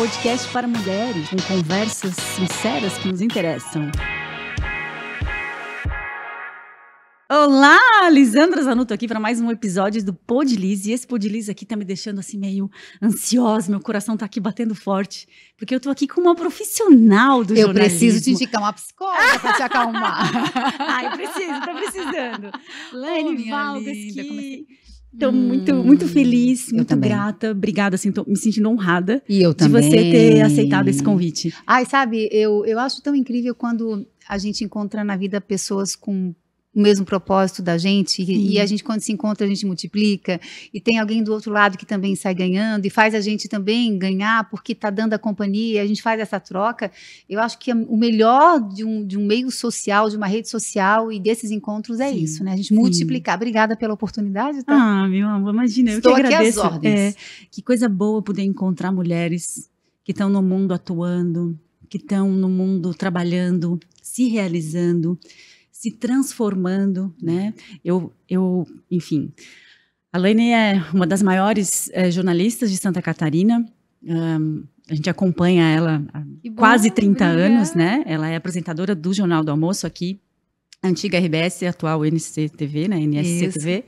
podcast para mulheres, com conversas sinceras que nos interessam. Olá, Lisandra Zanuto aqui para mais um episódio do Liz E esse Liz aqui tá me deixando assim meio ansiosa, meu coração tá aqui batendo forte, porque eu tô aqui com uma profissional do eu jornalismo. Eu preciso te indicar uma psicóloga para te acalmar. Ai, eu preciso, tô precisando. Lene oh, Valdes, que... É Estou muito, muito hum, feliz, muito grata. Obrigada, assim, tô me sentindo honrada. E eu De você ter aceitado esse convite. Ai, sabe, eu, eu acho tão incrível quando a gente encontra na vida pessoas com o mesmo propósito da gente e, e, a gente quando se encontra a gente multiplica e tem alguém do outro lado que também sai ganhando e faz a gente também ganhar porque está dando a companhia a gente faz essa troca eu acho que é o melhor de um, de um meio social de uma rede social e desses encontros é sim, isso né a gente sim. multiplicar obrigada pela oportunidade tá? ah meu amor imagina eu te agradeço. às ordens é, que coisa boa poder encontrar mulheres que estão no mundo atuando que estão no mundo trabalhando se realizando se transformando, né? Eu, eu enfim. A Laine é uma das maiores é, jornalistas de Santa Catarina. Um, a gente acompanha ela há bom, quase 30 anos, né? Ela é apresentadora do Jornal do Almoço aqui, antiga RBS, atual NCTV, né? TV.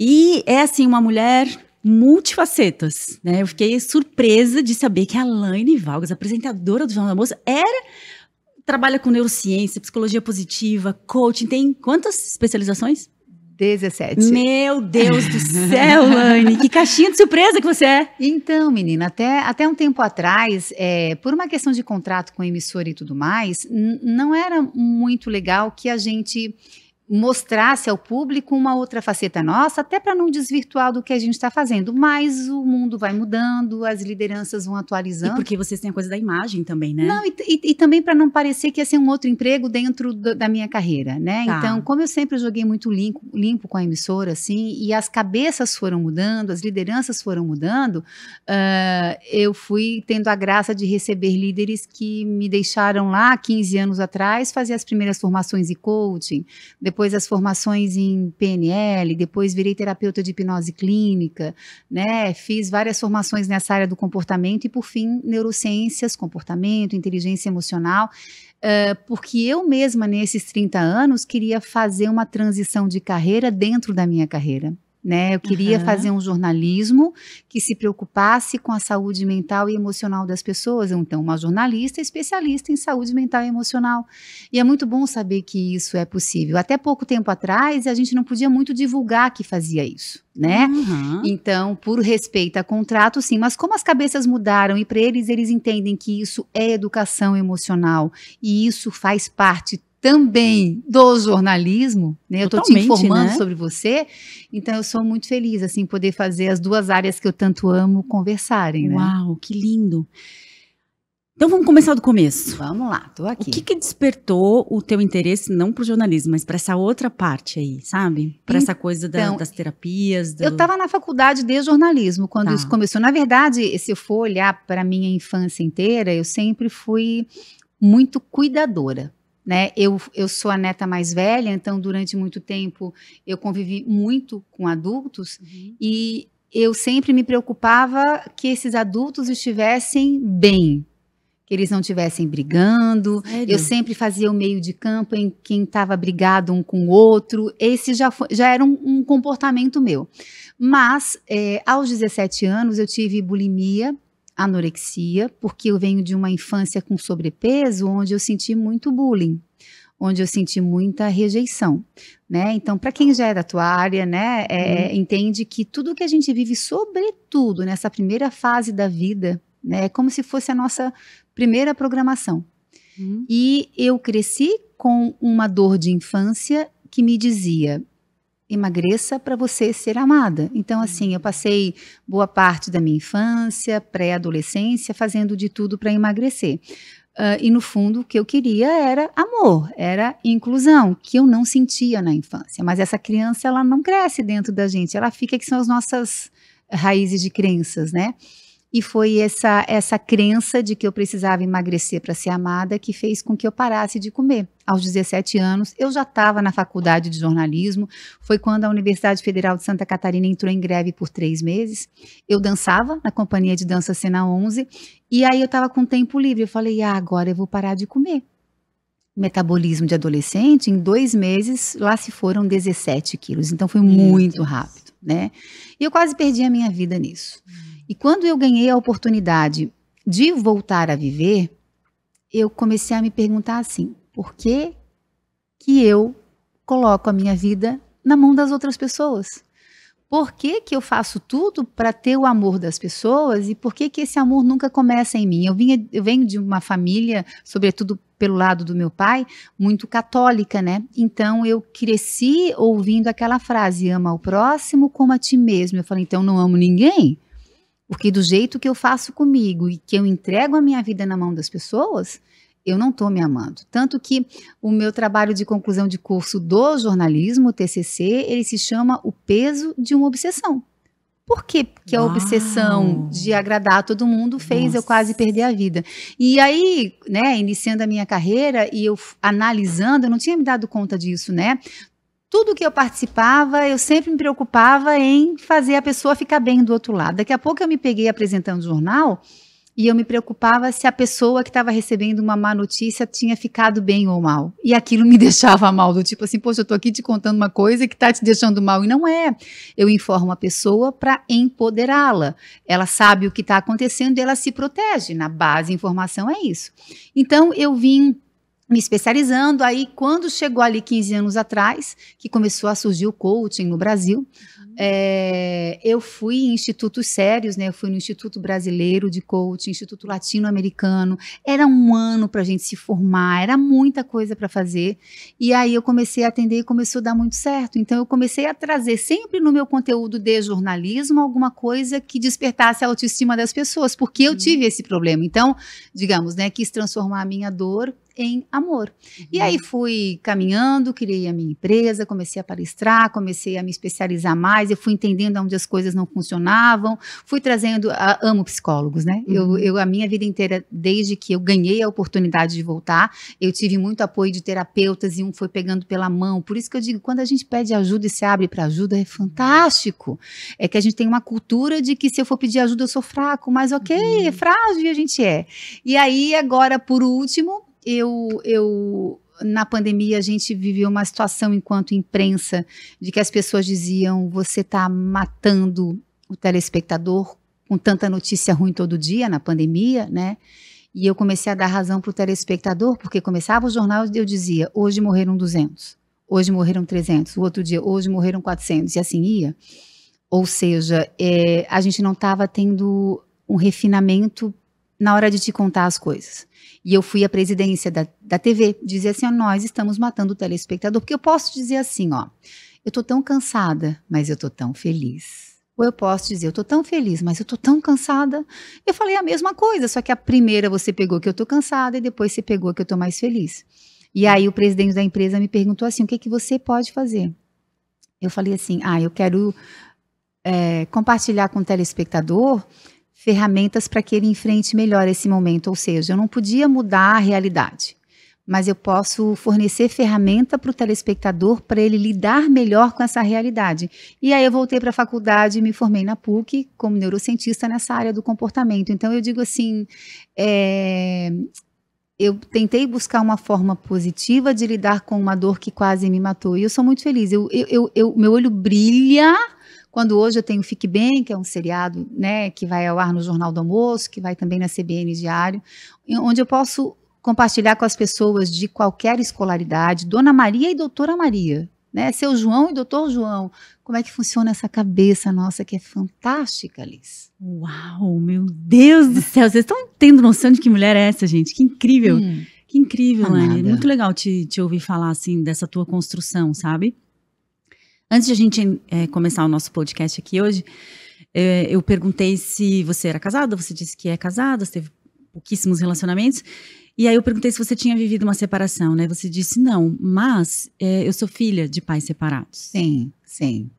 E é assim, uma mulher multifacetas, né? Eu fiquei surpresa de saber que a Laine Valgas, apresentadora do Jornal do Almoço, era trabalha com neurociência, psicologia positiva, coaching, tem quantas especializações? 17. Meu Deus do céu, Lani, que caixinha de surpresa que você é. Então, menina, até, até um tempo atrás, é, por uma questão de contrato com emissora e tudo mais, não era muito legal que a gente mostrasse ao público uma outra faceta nossa, até para não desvirtuar do que a gente está fazendo. Mas o mundo vai mudando, as lideranças vão atualizando. E porque vocês têm a coisa da imagem também, né? Não, e, e, e também para não parecer que ia ser um outro emprego dentro do, da minha carreira, né? Tá. Então, como eu sempre joguei muito limpo, limpo, com a emissora, assim, e as cabeças foram mudando, as lideranças foram mudando, uh, eu fui tendo a graça de receber líderes que me deixaram lá 15 anos atrás fazer as primeiras formações e coaching, depois depois as formações em PNL, depois virei terapeuta de hipnose clínica, né? Fiz várias formações nessa área do comportamento e por fim neurociências, comportamento, inteligência emocional, uh, porque eu mesma nesses 30 anos queria fazer uma transição de carreira dentro da minha carreira. Né? Eu queria uhum. fazer um jornalismo que se preocupasse com a saúde mental e emocional das pessoas. Então, uma jornalista especialista em saúde mental e emocional. E é muito bom saber que isso é possível. Até pouco tempo atrás, a gente não podia muito divulgar que fazia isso, né? Uhum. Então, por respeito a contrato, sim. Mas como as cabeças mudaram e para eles, eles entendem que isso é educação emocional e isso faz parte também hum. do jornalismo, né? Eu estou te informando né? sobre você, então eu sou muito feliz assim poder fazer as duas áreas que eu tanto amo conversarem. Né? Uau, que lindo! Então vamos começar do começo. Vamos lá, tô aqui. O que, que despertou o teu interesse não para o jornalismo, mas para essa outra parte aí, sabe? Para essa coisa da, então, das terapias. Do... Eu estava na faculdade de jornalismo quando tá. isso começou. Na verdade, se eu for olhar para minha infância inteira, eu sempre fui muito cuidadora né? Eu, eu sou a neta mais velha, então durante muito tempo eu convivi muito com adultos uhum. e eu sempre me preocupava que esses adultos estivessem bem, que eles não estivessem brigando. Sério? Eu sempre fazia o meio de campo em quem estava brigado um com o outro. Esse já, foi, já era um, um comportamento meu. Mas é, aos 17 anos eu tive bulimia anorexia, porque eu venho de uma infância com sobrepeso, onde eu senti muito bullying, onde eu senti muita rejeição, né? Então, para quem já é da tua área, né, é, uhum. entende que tudo que a gente vive, sobretudo nessa primeira fase da vida, né, é como se fosse a nossa primeira programação. Uhum. E eu cresci com uma dor de infância que me dizia: emagreça para você ser amada. Então, hum. assim, eu passei boa parte da minha infância, pré-adolescência, fazendo de tudo para emagrecer. Uh, e no fundo, o que eu queria era amor, era inclusão, que eu não sentia na infância. Mas essa criança, ela não cresce dentro da gente, ela fica que são as nossas raízes de crenças, né? E foi essa, essa crença de que eu precisava emagrecer para ser amada que fez com que eu parasse de comer. Aos 17 anos, eu já estava na faculdade de jornalismo. Foi quando a Universidade Federal de Santa Catarina entrou em greve por três meses. Eu dançava na companhia de dança Cena 11. E aí eu estava com tempo livre. Eu falei, ah, agora eu vou parar de comer metabolismo de adolescente, em dois meses, lá se foram 17 quilos. Então foi muito rápido, né? E eu quase perdi a minha vida nisso. Hum. E quando eu ganhei a oportunidade de voltar a viver, eu comecei a me perguntar assim: por que que eu coloco a minha vida na mão das outras pessoas? Por que, que eu faço tudo para ter o amor das pessoas e por que, que esse amor nunca começa em mim? Eu, vinha, eu venho de uma família, sobretudo pelo lado do meu pai, muito católica, né? Então eu cresci ouvindo aquela frase: ama o próximo como a ti mesmo. Eu falei, então não amo ninguém? Porque do jeito que eu faço comigo e que eu entrego a minha vida na mão das pessoas, eu não estou me amando. Tanto que o meu trabalho de conclusão de curso do jornalismo, o TCC, ele se chama O Peso de uma Obsessão. Por quê? Porque Uau. a obsessão de agradar todo mundo fez Nossa. eu quase perder a vida. E aí, né, iniciando a minha carreira e eu analisando, eu não tinha me dado conta disso, né? tudo que eu participava, eu sempre me preocupava em fazer a pessoa ficar bem do outro lado. Daqui a pouco eu me peguei apresentando o jornal e eu me preocupava se a pessoa que estava recebendo uma má notícia tinha ficado bem ou mal. E aquilo me deixava mal, do tipo assim, poxa, eu estou aqui te contando uma coisa que está te deixando mal. E não é. Eu informo a pessoa para empoderá-la. Ela sabe o que está acontecendo e ela se protege. Na base, informação é isso. Então, eu vim me especializando. Aí, quando chegou ali 15 anos atrás, que começou a surgir o coaching no Brasil, uhum. é, eu fui em institutos sérios, né? Eu fui no Instituto Brasileiro de Coaching, Instituto Latino-Americano. Era um ano para a gente se formar, era muita coisa para fazer. E aí eu comecei a atender e começou a dar muito certo. Então, eu comecei a trazer sempre no meu conteúdo de jornalismo alguma coisa que despertasse a autoestima das pessoas, porque eu uhum. tive esse problema. Então, digamos, né? Quis transformar a minha dor em amor. E aí uhum. fui caminhando, criei a minha empresa, comecei a palestrar, comecei a me especializar mais, eu fui entendendo onde as coisas não funcionavam, fui trazendo, a, amo psicólogos, né? Eu, uhum. eu, a minha vida inteira, desde que eu ganhei a oportunidade de voltar, eu tive muito apoio de terapeutas e um foi pegando pela mão. Por isso que eu digo, quando a gente pede ajuda e se abre para ajuda, é fantástico. É que a gente tem uma cultura de que se eu for pedir ajuda, eu sou fraco, mas ok, é uhum. frágil e a gente é. E aí, agora, por último, eu, eu na pandemia a gente viveu uma situação enquanto imprensa de que as pessoas diziam você está matando o telespectador com tanta notícia ruim todo dia na pandemia, né? E eu comecei a dar razão para o telespectador, porque começava o jornal e eu dizia, hoje morreram 200, hoje morreram 300, o outro dia, hoje morreram 400, e assim ia. Ou seja, é, a gente não estava tendo um refinamento na hora de te contar as coisas. E eu fui à presidência da, da TV dizer assim: ó, nós estamos matando o telespectador. Porque eu posso dizer assim: ó, eu tô tão cansada, mas eu tô tão feliz. Ou eu posso dizer, eu tô tão feliz, mas eu tô tão cansada. Eu falei a mesma coisa, só que a primeira você pegou que eu tô cansada e depois você pegou que eu tô mais feliz. E aí o presidente da empresa me perguntou assim: o que, que você pode fazer? Eu falei assim: ah, eu quero é, compartilhar com o telespectador ferramentas para que ele enfrente melhor esse momento. Ou seja, eu não podia mudar a realidade, mas eu posso fornecer ferramenta para o telespectador para ele lidar melhor com essa realidade. E aí eu voltei para a faculdade e me formei na PUC como neurocientista nessa área do comportamento. Então eu digo assim. É, eu tentei buscar uma forma positiva de lidar com uma dor que quase me matou. E eu sou muito feliz. Eu, eu, eu, eu meu olho brilha quando hoje eu tenho Fique Bem, que é um seriado, né, que vai ao ar no Jornal do Almoço, que vai também na CBN Diário, onde eu posso compartilhar com as pessoas de qualquer escolaridade, Dona Maria e Doutora Maria, né, seu João e Doutor João, como é que funciona essa cabeça nossa que é fantástica, Liz? Uau, meu Deus do céu, vocês estão tendo noção de que mulher é essa, gente? Que incrível! Hum. Que incrível, Lani. Muito legal te, te ouvir falar assim dessa tua construção, sabe? Antes de a gente é, começar o nosso podcast aqui hoje, é, eu perguntei se você era casada, você disse que é casada, você teve pouquíssimos relacionamentos. E aí eu perguntei se você tinha vivido uma separação, né? Você disse não, mas é, eu sou filha de pais separados. Sim, sim.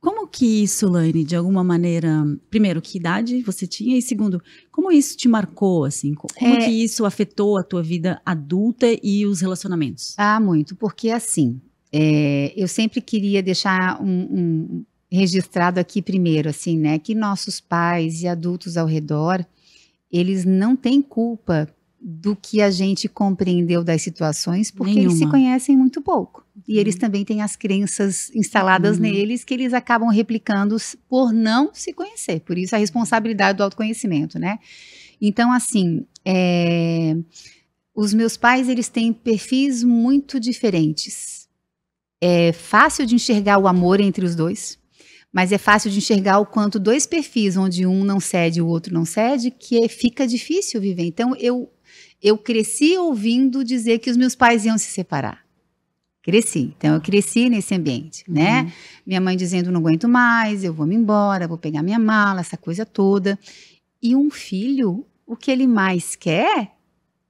Como que isso, Laine, de alguma maneira, primeiro, que idade você tinha? E segundo, como isso te marcou, assim? Como é... que isso afetou a tua vida adulta e os relacionamentos? Ah, muito, porque assim, é, eu sempre queria deixar um, um registrado aqui primeiro, assim, né, que nossos pais e adultos ao redor, eles não têm culpa do que a gente compreendeu das situações, porque Nenhuma. eles se conhecem muito pouco. E eles uhum. também têm as crenças instaladas uhum. neles que eles acabam replicando por não se conhecer. Por isso a responsabilidade do autoconhecimento, né? Então, assim, é... os meus pais, eles têm perfis muito diferentes é fácil de enxergar o amor entre os dois, mas é fácil de enxergar o quanto dois perfis, onde um não cede e o outro não cede, que é, fica difícil viver. Então, eu, eu cresci ouvindo dizer que os meus pais iam se separar. Cresci, então eu cresci nesse ambiente, uhum. né? Minha mãe dizendo não aguento mais, eu vou me embora, vou pegar minha mala, essa coisa toda. E um filho, o que ele mais quer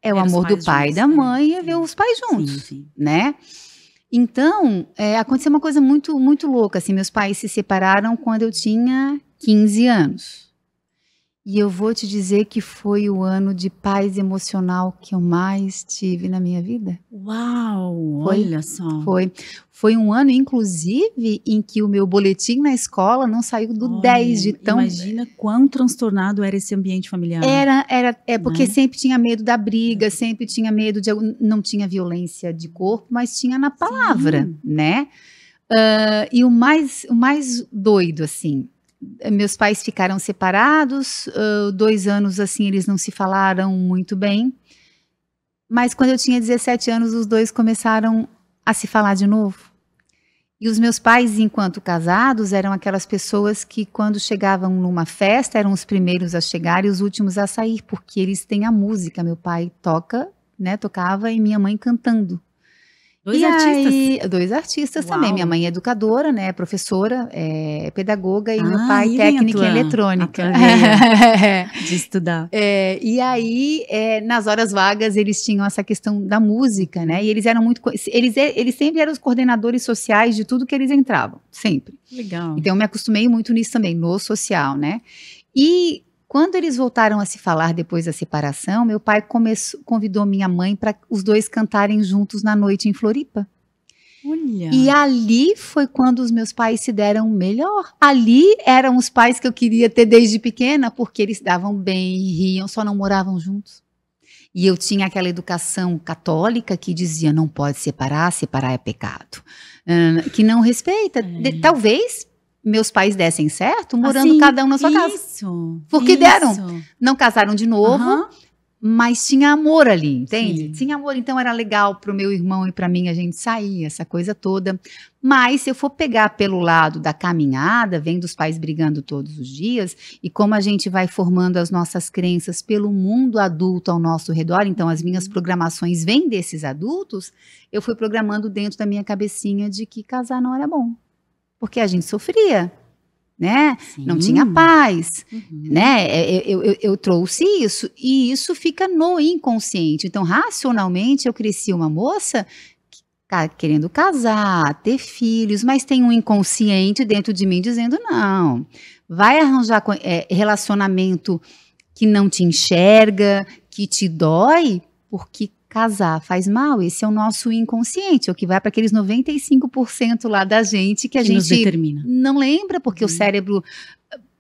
é o amor do pai e da né? mãe e ver os pais juntos, sim, sim. né? Então, é, aconteceu uma coisa muito, muito louca. Assim, meus pais se separaram quando eu tinha 15 anos. E eu vou te dizer que foi o ano de paz emocional que eu mais tive na minha vida. Uau! Foi, olha só. Foi. Foi um ano, inclusive, em que o meu boletim na escola não saiu do olha, 10 de tão. Imagina quão transtornado era esse ambiente familiar. Era, era. É porque né? sempre tinha medo da briga, é. sempre tinha medo de. Não tinha violência de corpo, mas tinha na palavra, Sim. né? Uh, e o mais, o mais doido, assim, meus pais ficaram separados, uh, dois anos assim eles não se falaram muito bem. Mas quando eu tinha 17 anos, os dois começaram a se falar de novo. E os meus pais, enquanto casados, eram aquelas pessoas que, quando chegavam numa festa, eram os primeiros a chegar e os últimos a sair, porque eles têm a música. Meu pai toca, né, tocava, e minha mãe cantando. Dois e artistas? Aí, dois artistas Uau. também. Minha mãe é educadora, né? Professora, é pedagoga e ah, meu pai técnica em eletrônica. de estudar. É, e aí, é, nas horas vagas, eles tinham essa questão da música, né? E eles eram muito. Eles, é, eles sempre eram os coordenadores sociais de tudo que eles entravam. Sempre. Legal. Então, eu me acostumei muito nisso também, no social, né? E quando eles voltaram a se falar depois da separação, meu pai começou, convidou minha mãe para os dois cantarem juntos na noite em Floripa. Olha. E ali foi quando os meus pais se deram melhor. Ali eram os pais que eu queria ter desde pequena, porque eles davam bem, riam, só não moravam juntos. E eu tinha aquela educação católica que dizia não pode separar, separar é pecado, hum, que não respeita. É. Talvez meus pais dessem certo, ah, morando assim, cada um na sua isso, casa. Porque isso. deram. Não casaram de novo, uhum. mas tinha amor ali, entende? Sim. Tinha amor, então era legal pro meu irmão e para mim a gente sair, essa coisa toda. Mas se eu for pegar pelo lado da caminhada, vendo os pais brigando todos os dias e como a gente vai formando as nossas crenças pelo mundo adulto ao nosso redor, então as minhas uhum. programações vêm desses adultos, eu fui programando dentro da minha cabecinha de que casar não era bom porque a gente sofria. Né? Sim. Não tinha paz, uhum. né? É, é, eu, eu, eu, trouxe isso e isso fica no inconsciente. Então, racionalmente, eu cresci uma moça que tá querendo casar, ter filhos, mas tem um inconsciente dentro de mim dizendo não, vai arranjar é, relacionamento que não te enxerga, que te dói, porque casar faz mal, esse é o nosso inconsciente, o que vai para aqueles 95% lá da gente que a que gente não lembra, porque o uhum. cérebro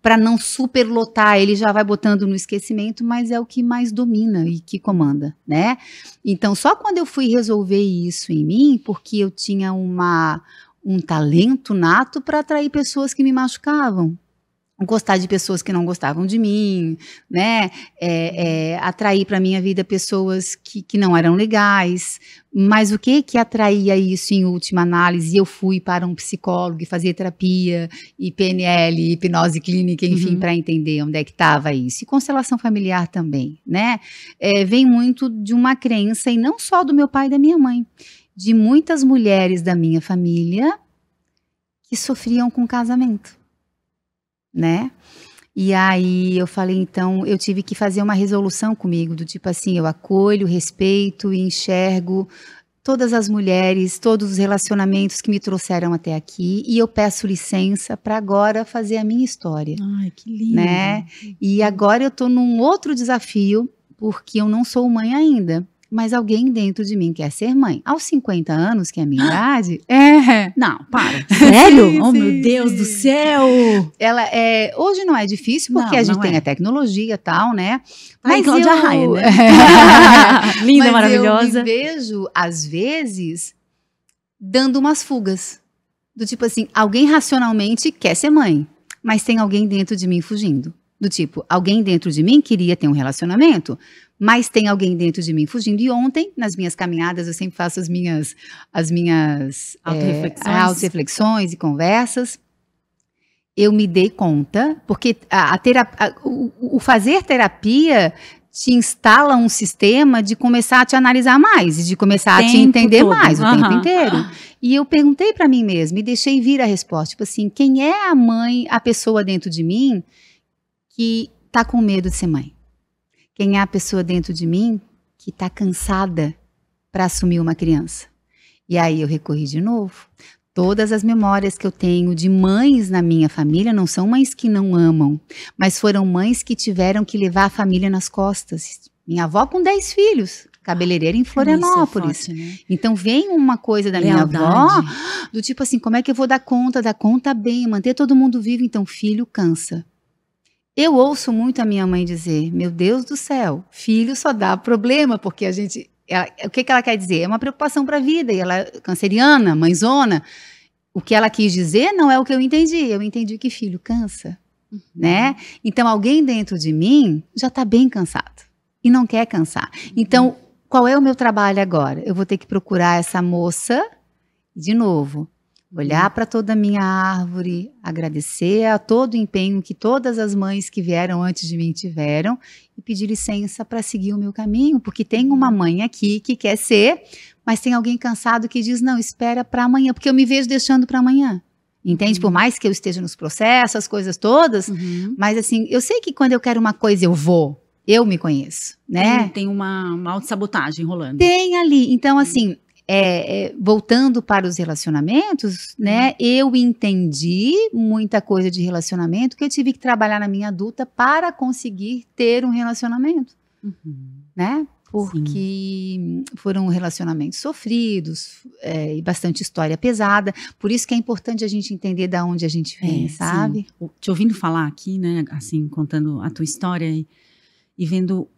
para não superlotar, ele já vai botando no esquecimento, mas é o que mais domina e que comanda, né? Então, só quando eu fui resolver isso em mim, porque eu tinha uma um talento nato para atrair pessoas que me machucavam, gostar de pessoas que não gostavam de mim, né? É, é, atrair para minha vida pessoas que, que não eram legais. Mas o que que atraía isso em última análise? Eu fui para um psicólogo e fazia terapia e PNL, hipnose clínica, enfim, uhum. para entender onde é que estava isso. E constelação familiar também, né? É, vem muito de uma crença e não só do meu pai e da minha mãe, de muitas mulheres da minha família que sofriam com casamento né? E aí eu falei, então, eu tive que fazer uma resolução comigo, do tipo assim, eu acolho, respeito e enxergo todas as mulheres, todos os relacionamentos que me trouxeram até aqui e eu peço licença para agora fazer a minha história. Ai, que lindo. Né? E agora eu estou num outro desafio, porque eu não sou mãe ainda mas alguém dentro de mim quer ser mãe. Aos 50 anos, que é a minha idade, é. Não, para. Sério? Sim, oh, sim, meu Deus do céu! Ela é. Hoje não é difícil, porque não, a gente tem é. a tecnologia e tal, né? Mas Ai, Cláudia eu... Raia, né? Linda, mas maravilhosa. Eu me vejo, às vezes, dando umas fugas. Do tipo assim, alguém racionalmente quer ser mãe, mas tem alguém dentro de mim fugindo. Do tipo, alguém dentro de mim queria ter um relacionamento, mas tem alguém dentro de mim fugindo. E ontem, nas minhas caminhadas, eu sempre faço as minhas as minhas autoreflexões, é, auto-reflexões e conversas. Eu me dei conta, porque a, a terapia, o, o fazer terapia te instala um sistema de começar a te analisar mais e de começar a te entender todo. mais o uhum. tempo inteiro. E eu perguntei para mim mesma e deixei vir a resposta, tipo assim, quem é a mãe, a pessoa dentro de mim que tá com medo de ser mãe? quem é a pessoa dentro de mim que está cansada para assumir uma criança. E aí eu recorri de novo. Todas as memórias que eu tenho de mães na minha família não são mães que não amam, mas foram mães que tiveram que levar a família nas costas. Minha avó com 10 filhos, cabeleireira em ah, é Florianópolis. É forte, né? Então vem uma coisa da Lealdade. minha avó, do tipo assim, como é que eu vou dar conta, dar conta bem, manter todo mundo vivo, então filho cansa. Eu ouço muito a minha mãe dizer: Meu Deus do céu, filho só dá problema, porque a gente. Ela, é, é, o que, que ela quer dizer? É uma preocupação para a vida, e ela é canceriana, mãezona. O que ela quis dizer não é o que eu entendi. Eu entendi que filho cansa, uhum. né? Então alguém dentro de mim já está bem cansado e não quer cansar. Então, uhum. Então, qual é o meu trabalho agora? Eu vou ter que procurar essa moça, de novo, Olhar uhum. para toda a minha árvore, agradecer a todo o empenho que todas as mães que vieram antes de mim tiveram e pedir licença para seguir o meu caminho, porque tem uma uhum. mãe aqui que quer ser, mas tem alguém cansado que diz: não, espera para amanhã, porque eu me vejo deixando para amanhã. Entende? Uhum. Por mais que eu esteja nos processos, as coisas todas, uhum. mas assim, eu sei que quando eu quero uma coisa, eu vou. Eu me conheço, né? Tem, tem uma, uma auto-sabotagem rolando. Tem ali. Então, uhum. assim, é, é, voltando para os relacionamentos, né? Uhum. Eu entendi muita coisa de relacionamento que eu tive que trabalhar na minha adulta para conseguir ter um relacionamento, uhum. né? Porque Sim. foram relacionamentos sofridos é, e bastante história pesada. Por isso que é importante a gente entender da onde a gente vem, é, sabe? Sim. Te ouvindo falar aqui, né? Assim, contando a tua história e, e vendo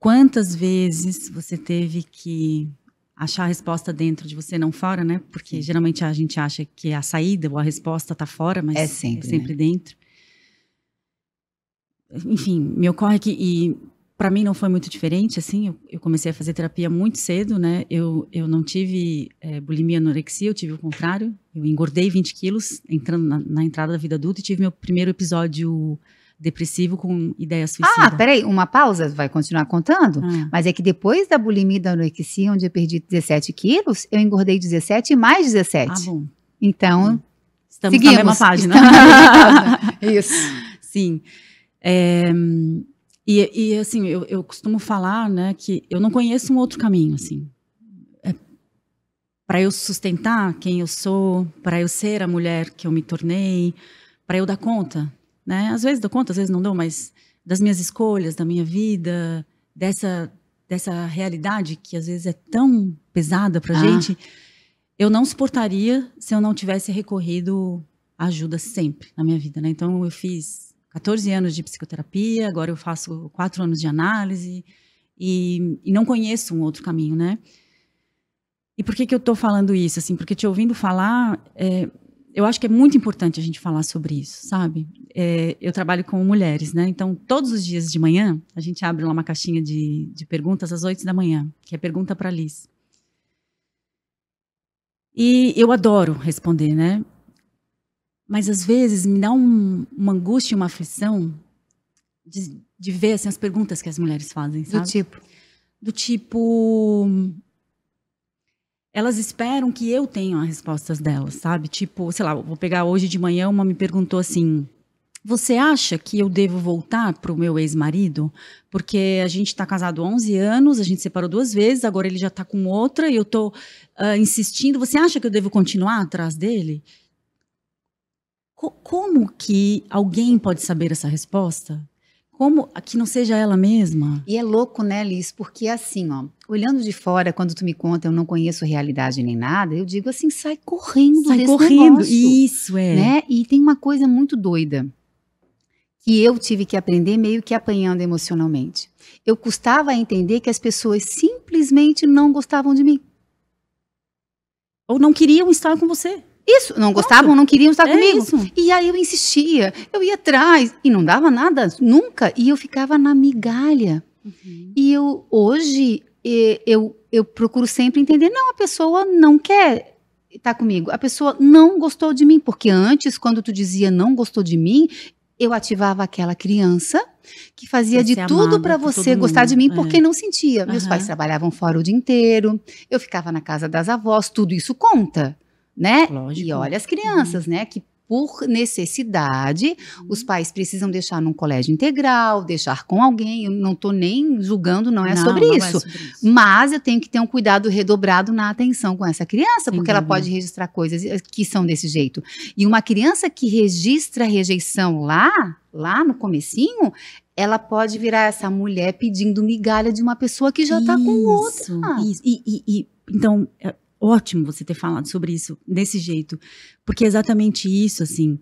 quantas vezes você teve que achar a resposta dentro de você, não fora, né? Porque Sim. geralmente a gente acha que é a saída ou a resposta está fora, mas é sempre, é sempre né? dentro. Enfim, me ocorre que e para mim não foi muito diferente, assim, eu, eu, comecei a fazer terapia muito cedo, né? Eu, eu não tive é, bulimia, anorexia, eu tive o contrário. Eu engordei 20 quilos entrando na, na entrada da vida adulta e tive meu primeiro episódio depressivo com ideias suicidas. Ah, peraí, uma pausa, vai continuar contando? Ah. Mas é que depois da bulimia e da anorexia, onde eu perdi 17 quilos, eu engordei 17 e mais 17. Ah, bom. Então, hum. Estamos seguimos. na mesma página. Isso. Sim. É, e, e, assim, eu, eu, costumo falar, né, que eu não conheço um outro caminho, assim. É, para eu sustentar quem eu sou, para eu ser a mulher que eu me tornei, para eu dar conta né? Às vezes dou conta, às vezes não dou, mas das minhas escolhas, da minha vida, dessa, dessa realidade que às vezes é tão pesada pra ah. gente, eu não suportaria se eu não tivesse recorrido à ajuda sempre na minha vida, né? Então eu fiz 14 anos de psicoterapia, agora eu faço 4 anos de análise e, e não conheço um outro caminho, né? E por que que eu tô falando isso, assim? Porque te ouvindo falar, é, eu acho que é muito importante a gente falar sobre isso, sabe? É, eu trabalho com mulheres, né? Então, todos os dias de manhã, a gente abre lá uma caixinha de, de perguntas às oito da manhã, que é pergunta para Liz. E eu adoro responder, né? Mas às vezes me dá um, uma angústia, uma aflição de, de ver assim, as perguntas que as mulheres fazem, sabe? Do tipo? Do tipo, elas esperam que eu tenha as respostas delas, sabe? Tipo, sei lá, vou pegar hoje de manhã, uma me perguntou assim: Você acha que eu devo voltar pro meu ex-marido? Porque a gente tá casado há 11 anos, a gente separou duas vezes, agora ele já tá com outra e eu tô uh, insistindo. Você acha que eu devo continuar atrás dele? Co como que alguém pode saber essa resposta? como que não seja ela mesma. E é louco, né, Liz? Porque assim, ó, olhando de fora, quando tu me conta, eu não conheço realidade nem nada, eu digo assim, sai correndo sai correndo, negócio, isso é. Né? E tem uma coisa muito doida que eu tive que aprender meio que apanhando emocionalmente. Eu custava a entender que as pessoas simplesmente não gostavam de mim. Ou não queriam estar com você. Isso, não gostavam, não queriam estar é comigo. Isso. E aí eu insistia, eu ia atrás e não dava nada, nunca. E eu ficava na migalha. Uhum. E eu, hoje, eu, eu procuro sempre entender: não, a pessoa não quer estar comigo, a pessoa não gostou de mim. Porque antes, quando tu dizia não gostou de mim, eu ativava aquela criança que fazia você de tudo para você gostar de mim é. porque é. não sentia. Meus uhum. pais trabalhavam fora o dia inteiro, eu ficava na casa das avós, tudo isso conta né? Lógico. E olha as crianças, né? Que por necessidade, os uhum. pais precisam deixar num colégio integral, deixar com alguém. Eu não estou nem julgando, não, é, não, sobre não é, sobre, isso. Mas eu tenho que ter um cuidado redobrado na atenção com essa criança, porque uhum. ela pode registrar coisas eh, que são desse jeito. E uma criança que registra rejeição lá, lá no comecinho, ela pode virar essa mulher pedindo migalha de uma pessoa que já está com outra. Isso. E, e, e então, eh, ótimo você ter falado sobre isso desse jeito, porque é exatamente isso, assim,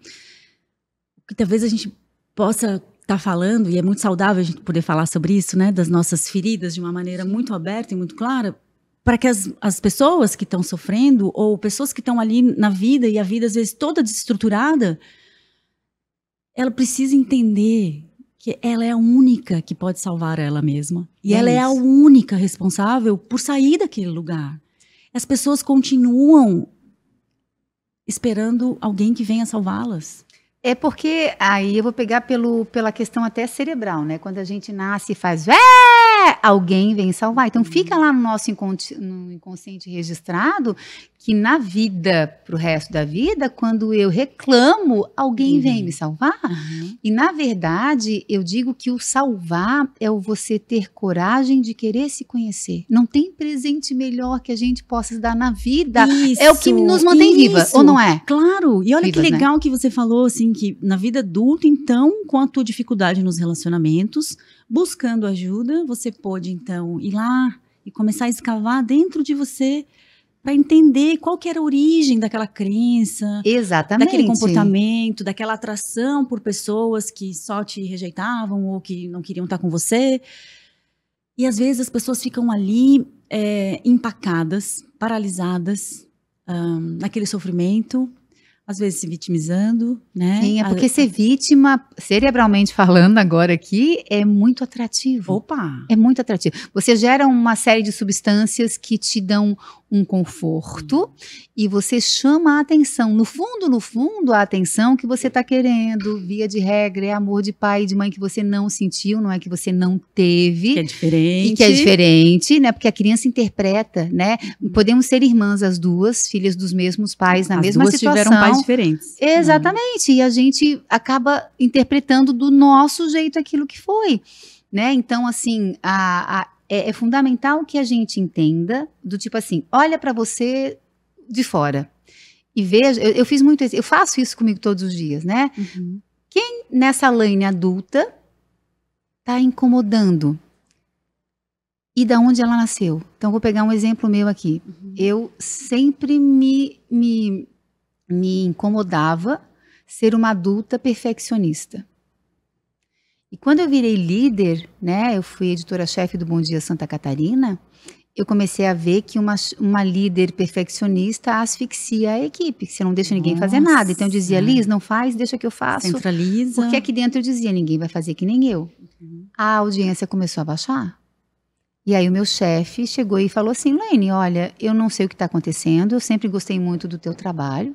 que talvez a gente possa estar tá falando, e é muito saudável a gente poder falar sobre isso, né, das nossas feridas de uma maneira muito aberta e muito clara, para que as, as pessoas que estão sofrendo, ou pessoas que estão ali na vida, e a vida às vezes toda desestruturada, ela precisa entender que ela é a única que pode salvar ela mesma. E é ela isso. é a única responsável por sair daquele lugar. As pessoas continuam esperando alguém que venha salvá-las. É porque aí eu vou pegar pelo, pela questão até cerebral, né? Quando a gente nasce e faz. É, alguém vem salvar. Então fica lá no nosso no inconsciente registrado que na vida, pro resto da vida, quando eu reclamo, alguém uhum. vem me salvar. Uhum. E na verdade, eu digo que o salvar é o você ter coragem de querer se conhecer. Não tem presente melhor que a gente possa dar na vida. Isso, é o que nos mantém isso. viva, ou não é? Claro. E olha Vivas, que né? legal né? que você falou assim que na vida adulta, então, com a tua dificuldade nos relacionamentos, Buscando ajuda, você pôde então ir lá e começar a escavar dentro de você para entender qual que era a origem daquela crença, Exatamente. daquele comportamento, daquela atração por pessoas que só te rejeitavam ou que não queriam estar com você. E às vezes as pessoas ficam ali é, empacadas, paralisadas um, ah, naquele sofrimento às vezes se vitimizando, né? Sim, é ah, porque a... ser vítima, cerebralmente falando agora aqui, é muito atrativo. Opa! É muito atrativo. Você gera uma série de substâncias que te dão um conforto hum. e você chama a atenção. No fundo, no fundo, a atenção que você está querendo, via de regra, é amor de pai e de mãe que você não sentiu, não é que você não teve. Que é diferente. E que é diferente, né? Porque a criança interpreta, né? Podemos ser irmãs as duas, filhas dos mesmos pais, na as mesma duas situação. Tiveram pais diferentes. Exatamente. E a gente acaba interpretando do nosso jeito aquilo que foi. Né? Então, assim, a, a, é, é fundamental que a gente entenda do tipo assim, olha para você de fora e veja. Eu, eu, fiz muito, eu faço isso comigo todos os dias, né? Uhum. Quem nessa Laine adulta tá incomodando? E da onde ela nasceu? Então, vou pegar um exemplo meu aqui. Uhum. Eu sempre me, me me incomodava ser uma adulta perfeccionista. E quando eu virei líder, né, eu fui editora-chefe do Bom Dia Santa Catarina, eu comecei a ver que uma, uma líder perfeccionista asfixia a equipe, que você não deixa ninguém Nossa. fazer nada. Então eu dizia, Liz, não faz, deixa que eu faço. Centraliza. Porque aqui dentro eu dizia, ninguém vai fazer que nem eu. Uhum. A audiência começou a baixar. E aí o meu chefe chegou e falou assim, Lene, olha, eu não sei o que está acontecendo, eu sempre gostei muito do teu trabalho,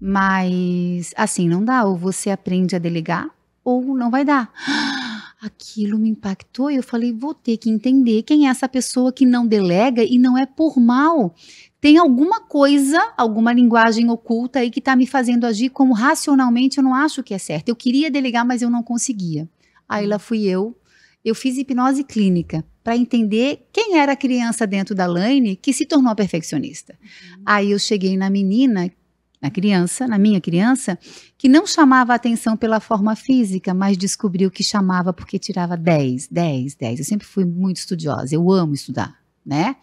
mas assim, não dá. Ou você aprende a delegar, ou não vai dar. Aquilo me impactou e eu falei: vou ter que entender quem é essa pessoa que não delega e não é por mal. Tem alguma coisa, alguma linguagem oculta aí que está me fazendo agir como racionalmente eu não acho que é certo. Eu queria delegar, mas eu não conseguia. Aí lá fui eu. Eu fiz hipnose clínica para entender quem era a criança dentro da Laine que se tornou perfeccionista. Uhum. Aí eu cheguei na menina na criança, na minha criança, que não chamava atenção pela forma física, mas descobriu que chamava porque tirava 10, 10, 10. Eu sempre fui muito estudiosa, eu amo estudar, né?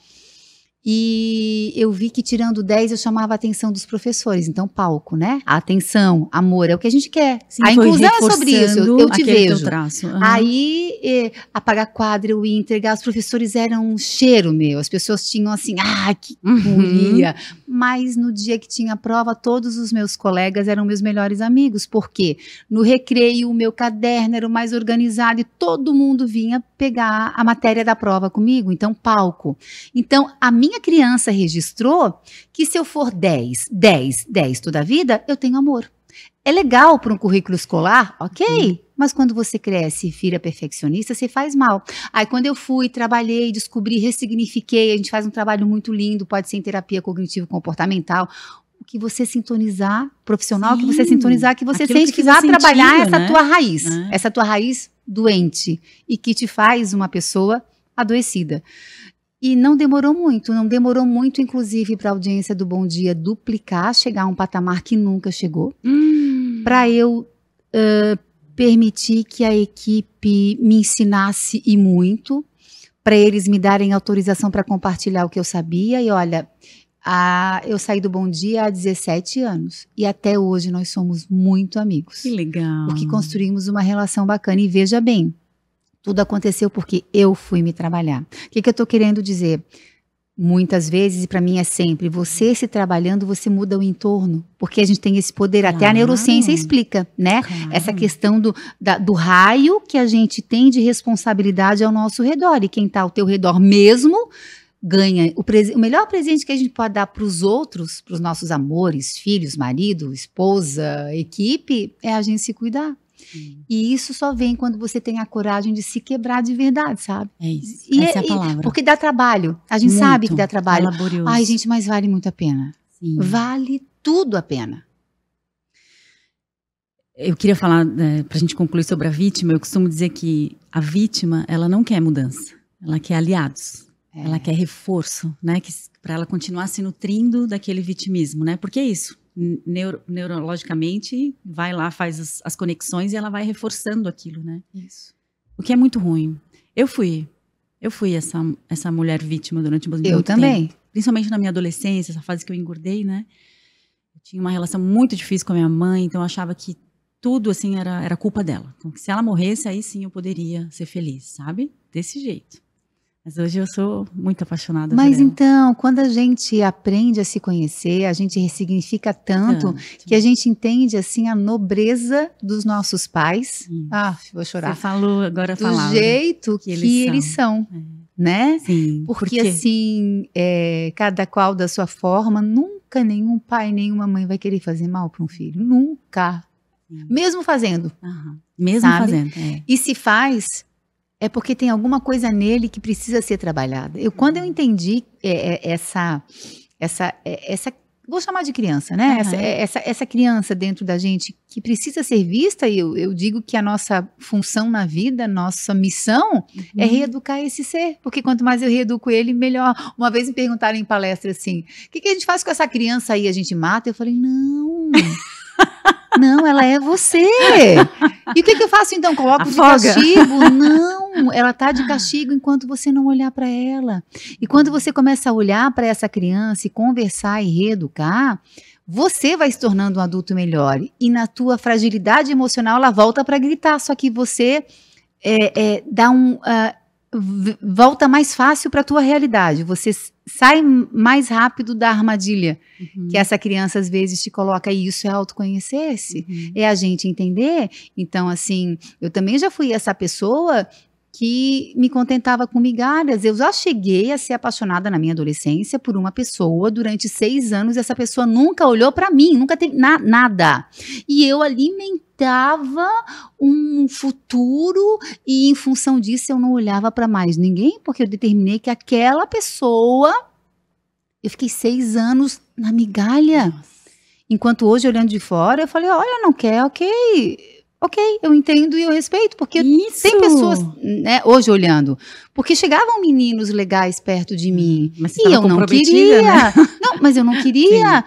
E eu vi que tirando 10 eu chamava a atenção dos professores. Então, palco, né? A atenção, amor, é o que a gente quer. Sim, a inclusão é sobre isso. Eu, eu te vejo. Uhum. Aí, eh, apagar quadro, eu entregar. Os professores eram um cheiro meu. As pessoas tinham assim, ah, que guria. Uhum. Mas no dia que tinha a prova, todos os meus colegas eram meus melhores amigos. porque No recreio, o meu caderno era o mais organizado e todo mundo vinha pegar a matéria da prova comigo. Então, palco. Então, a minha minha criança registrou que se eu for 10, 10, 10 toda a vida, eu tenho amor. É legal para um currículo escolar, ok, hum. mas quando você cresce e vira perfeccionista, você faz mal. Aí quando eu fui, trabalhei, descobri, ressignifiquei, a gente faz um trabalho muito lindo, pode ser em terapia cognitivo-comportamental, O que você sintonizar, profissional Sim, que você sintonizar, que você sente que vai trabalhar né? essa né? tua raiz, é. essa tua raiz doente e que te faz uma pessoa adoecida. E não demorou muito, não demorou muito, inclusive, para a audiência do Bom Dia duplicar, chegar a um patamar que nunca chegou, hum. para eu uh, permitir que a equipe me ensinasse e muito, para eles me darem autorização para compartilhar o que eu sabia. E olha, a, eu saí do Bom Dia há 17 anos e até hoje nós somos muito amigos. Que legal. Porque construímos uma relação bacana. E veja bem, tudo aconteceu porque eu fui me trabalhar. O que, que eu estou querendo dizer? Muitas vezes, e para mim é sempre, você se trabalhando, você muda o entorno, porque a gente tem esse poder. Claro. Até a neurociência explica, né? Claro. Essa questão do, da, do raio que a gente tem de responsabilidade ao nosso redor. E quem está ao teu redor mesmo ganha. O, o melhor presente que a gente pode dar para os outros, para os nossos amores, filhos, marido, esposa, equipe, é a gente se cuidar. Hum. E isso só vem quando você tem a coragem de se quebrar de verdade, sabe? É isso. E é Essa é, é a palavra. porque dá trabalho. A gente muito. sabe que dá trabalho. É laborioso. Ai, gente, mas vale muito a pena. Sim. Vale tudo a pena. Eu queria falar, né, para a gente concluir sobre a vítima, eu costumo dizer que a vítima, ela não quer mudança, ela quer aliados, é. ela quer reforço, né, para ela continuar se nutrindo daquele vitimismo, né, porque é isso, neuro, neurologicamente vai lá, faz as, as, conexões e ela vai reforçando aquilo, né? Isso. O que é muito ruim. Eu fui, eu fui essa, essa mulher vítima durante muito tempo. Eu também. Principalmente na minha adolescência, essa fase que eu engordei, né? Eu tinha uma relação muito difícil com a minha mãe, então eu achava que tudo, assim, era, era culpa dela. Então, se ela morresse, aí sim eu poderia ser feliz, sabe? Desse jeito. Mas hoje eu sou muito apaixonada. Mas então, quando a gente aprende a se conhecer, a gente ressignifica tanto, tanto. que a gente entende assim a nobreza dos nossos pais. Ah, vou chorar. Você falou agora Do palavra, jeito que eles que são. Eles são. É. Né? Sim, porque, porque assim, é, cada qual da sua forma, nunca nenhum pai, nenhuma mãe vai querer fazer mal para um filho. Nunca. Mesmo fazendo. Uhum. Mesmo sabe? fazendo. É. E se faz, é porque tem alguma coisa nele que precisa ser trabalhada. Eu quando eu uhum. entendi é, é, essa essa é, essa vou chamar de criança, né? Uhum. Essa, é, essa, essa, criança dentro da gente que precisa ser vista, e eu, eu digo que a nossa função na vida, nossa missão é uhum. é reeducar esse ser, porque quanto mais eu reeduco ele, melhor. Uma vez me perguntaram em palestra assim, o que, que a gente faz com essa criança aí? A gente mata? Eu falei, não... Não, ela é você. E o que, que eu faço então? Coloco Afoga. de castigo? Não, ela tá de castigo enquanto você não olhar para ela. E quando você começa a olhar para essa criança e conversar e reeducar, você vai se tornando um adulto melhor. E na tua fragilidade emocional, ela volta para gritar. Só que você é, é, dá um. Uh, volta mais fácil para a tua realidade. Você sai mais rápido da armadilha uhum. que essa criança às vezes te coloca. E isso é autoconhecer-se, uhum. é a gente entender. Então, assim, eu também já fui essa pessoa que me contentava com migalhas. Eu já cheguei a ser apaixonada na minha adolescência por uma pessoa durante seis anos. Essa pessoa nunca olhou para mim, nunca teve na, nada. E eu alimentava um futuro e em função disso eu não olhava para mais ninguém porque eu determinei que aquela pessoa. Eu fiquei seis anos na migalha. Enquanto hoje olhando de fora eu falei, olha, não quer, ok ok, eu entendo e eu respeito, porque Isso. tem pessoas, né, hoje olhando, porque chegavam meninos legais perto de mim, hum, mas e eu não queria, né? não, mas eu não queria,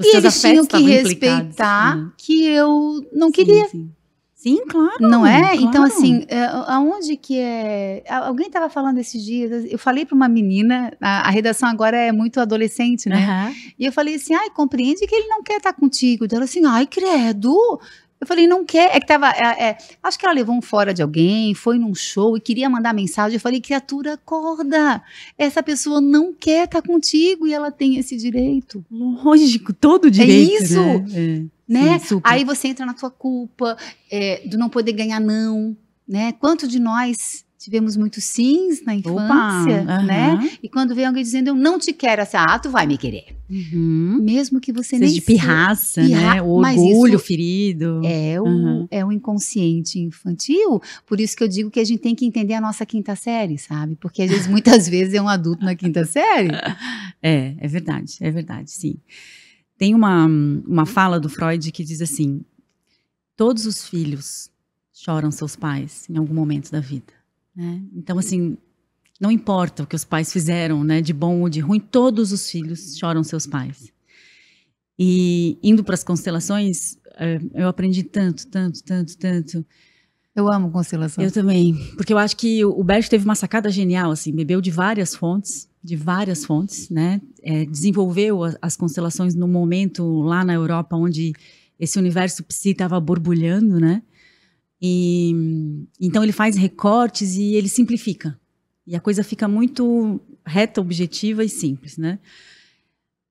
e eles tinham que respeitar sim. que eu não queria. Sim, sim. sim claro. Não é? Claro. Então, assim, é, aonde que é. Alguém estava falando esses dias, eu falei para uma menina, a, a, redação agora é muito adolescente, né? Uhum. E eu falei assim: ai, compreende que ele não quer estar tá contigo. Ela assim, ai, credo, eu falei, não quer. É que tava. É, é, acho que ela levou um fora de alguém, foi num show e queria mandar mensagem. Eu falei, criatura, acorda. Essa pessoa não quer estar tá contigo e ela tem esse direito. Lógico, todo é direito. É isso. Né? É, né? Sim, Aí você entra na tua culpa é, do não poder ganhar não. Né? Quanto de nós Tivemos muitos sims na infância, Opa, né? E quando vem alguém dizendo eu não te quero, assim, ah, tu vai me querer. Uhum. Mesmo que você Seja nem de pirraça, se... pirra... né? O orgulho ferido. É o, uhum. é o inconsciente infantil. Por isso que eu digo que a gente tem que entender a nossa quinta série, sabe? Porque às vezes, muitas vezes é um adulto na quinta série. É, é verdade, é verdade, sim. Tem uma, uma fala do Freud que diz assim: todos os filhos choram seus pais em algum momento da vida. Né? Então, assim, não importa o que os pais fizeram, né, de bom ou de ruim, todos os filhos choram seus pais. E indo para as constelações, é, eu aprendi tanto, tanto, tanto, tanto. Eu amo constelações. Eu também, porque eu acho que o Bert teve uma sacada genial, assim, bebeu de várias fontes, de várias fontes, né? É, desenvolveu as constelações no momento lá na Europa onde esse universo psi estava borbulhando, né? E então ele faz recortes e ele simplifica. E a coisa fica muito reta, objetiva e simples, né?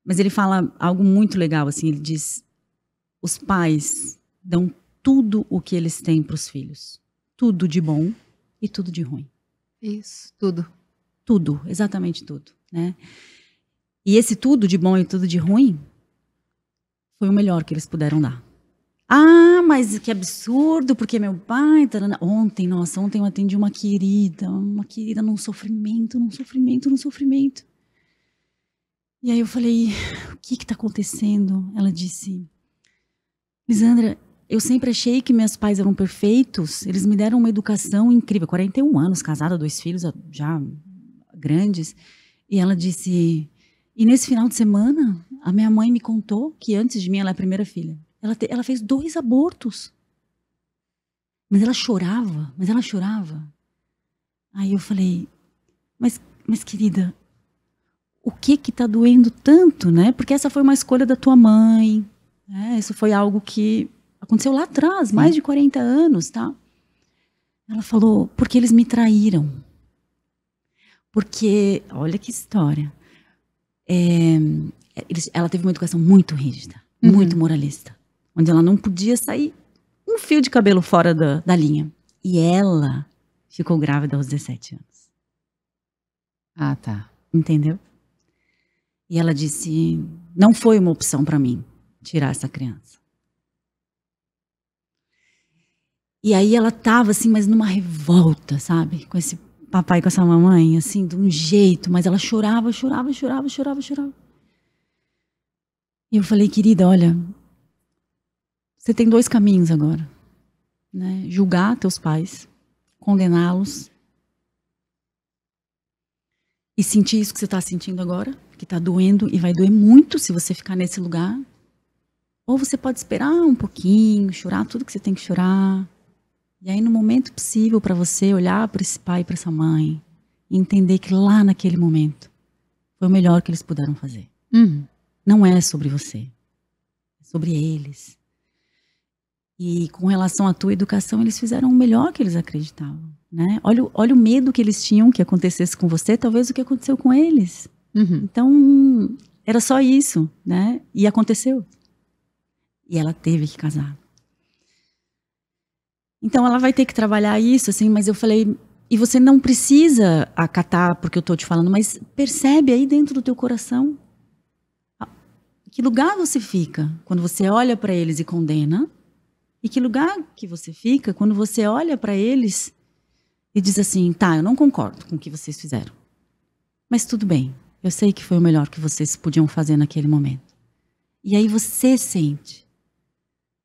Mas ele fala algo muito legal assim, ele diz: os pais dão tudo o que eles têm para os filhos. Tudo de bom e tudo de ruim. Isso, tudo. Tudo, exatamente tudo, né? E esse tudo de bom e tudo de ruim foi o melhor que eles puderam dar. Ah, mas que absurdo, porque meu pai. Tarana, ontem, nossa, ontem eu atendi uma querida, uma querida num sofrimento, num sofrimento, num sofrimento. E aí eu falei: o que está acontecendo? Ela disse: Lisandra, eu sempre achei que meus pais eram perfeitos, eles me deram uma educação incrível. 41 anos, casada, dois filhos já grandes. E ela disse: e nesse final de semana, a minha mãe me contou que antes de mim ela é a primeira filha. Ela, te, ela fez dois abortos. Mas ela chorava, mas ela chorava. Aí eu falei, mas, mas querida, o que que tá doendo tanto, né? Porque essa foi uma escolha da tua mãe, né? Isso foi algo que aconteceu lá atrás, mais de 40 anos, tá? Ela falou, porque eles me traíram. Porque, olha que história. É, eles, ela teve uma educação muito rígida, uhum. muito moralista onde ela não podia sair um fio de cabelo fora da, da linha. E ela ficou grávida aos 17 anos. Ah, tá. Entendeu? E ela disse: não foi uma opção para mim tirar essa criança. E aí ela tava assim, mas numa revolta, sabe? Com esse papai, com essa mamãe, assim, de um jeito, mas ela chorava, chorava, chorava, chorava, chorava. E eu falei, querida, olha, você tem dois caminhos agora: né? julgar teus pais, condená-los e sentir isso que você está sentindo agora, que está doendo e vai doer muito se você ficar nesse lugar. Ou você pode esperar um pouquinho, chorar tudo que você tem que chorar. E aí, no momento possível para você olhar para esse pai e para essa mãe e entender que lá naquele momento foi o melhor que eles puderam fazer. Uhum. Não é sobre você, é sobre eles. E com relação à tua educação, eles fizeram o melhor que eles acreditavam, né? Olha, olha o medo que eles tinham que acontecesse com você, talvez o que aconteceu com eles. Uhum. Então, era só isso, né? E aconteceu. E ela teve que casar. Então ela vai ter que trabalhar isso, assim, mas eu falei, e você não precisa acatar porque eu tô te falando, mas percebe aí dentro do teu coração que lugar você fica quando você olha para eles e condena e que lugar que você fica quando você olha para eles e diz assim: tá, eu não concordo com o que vocês fizeram. Mas tudo bem, eu sei que foi o melhor que vocês podiam fazer naquele momento. E aí você sente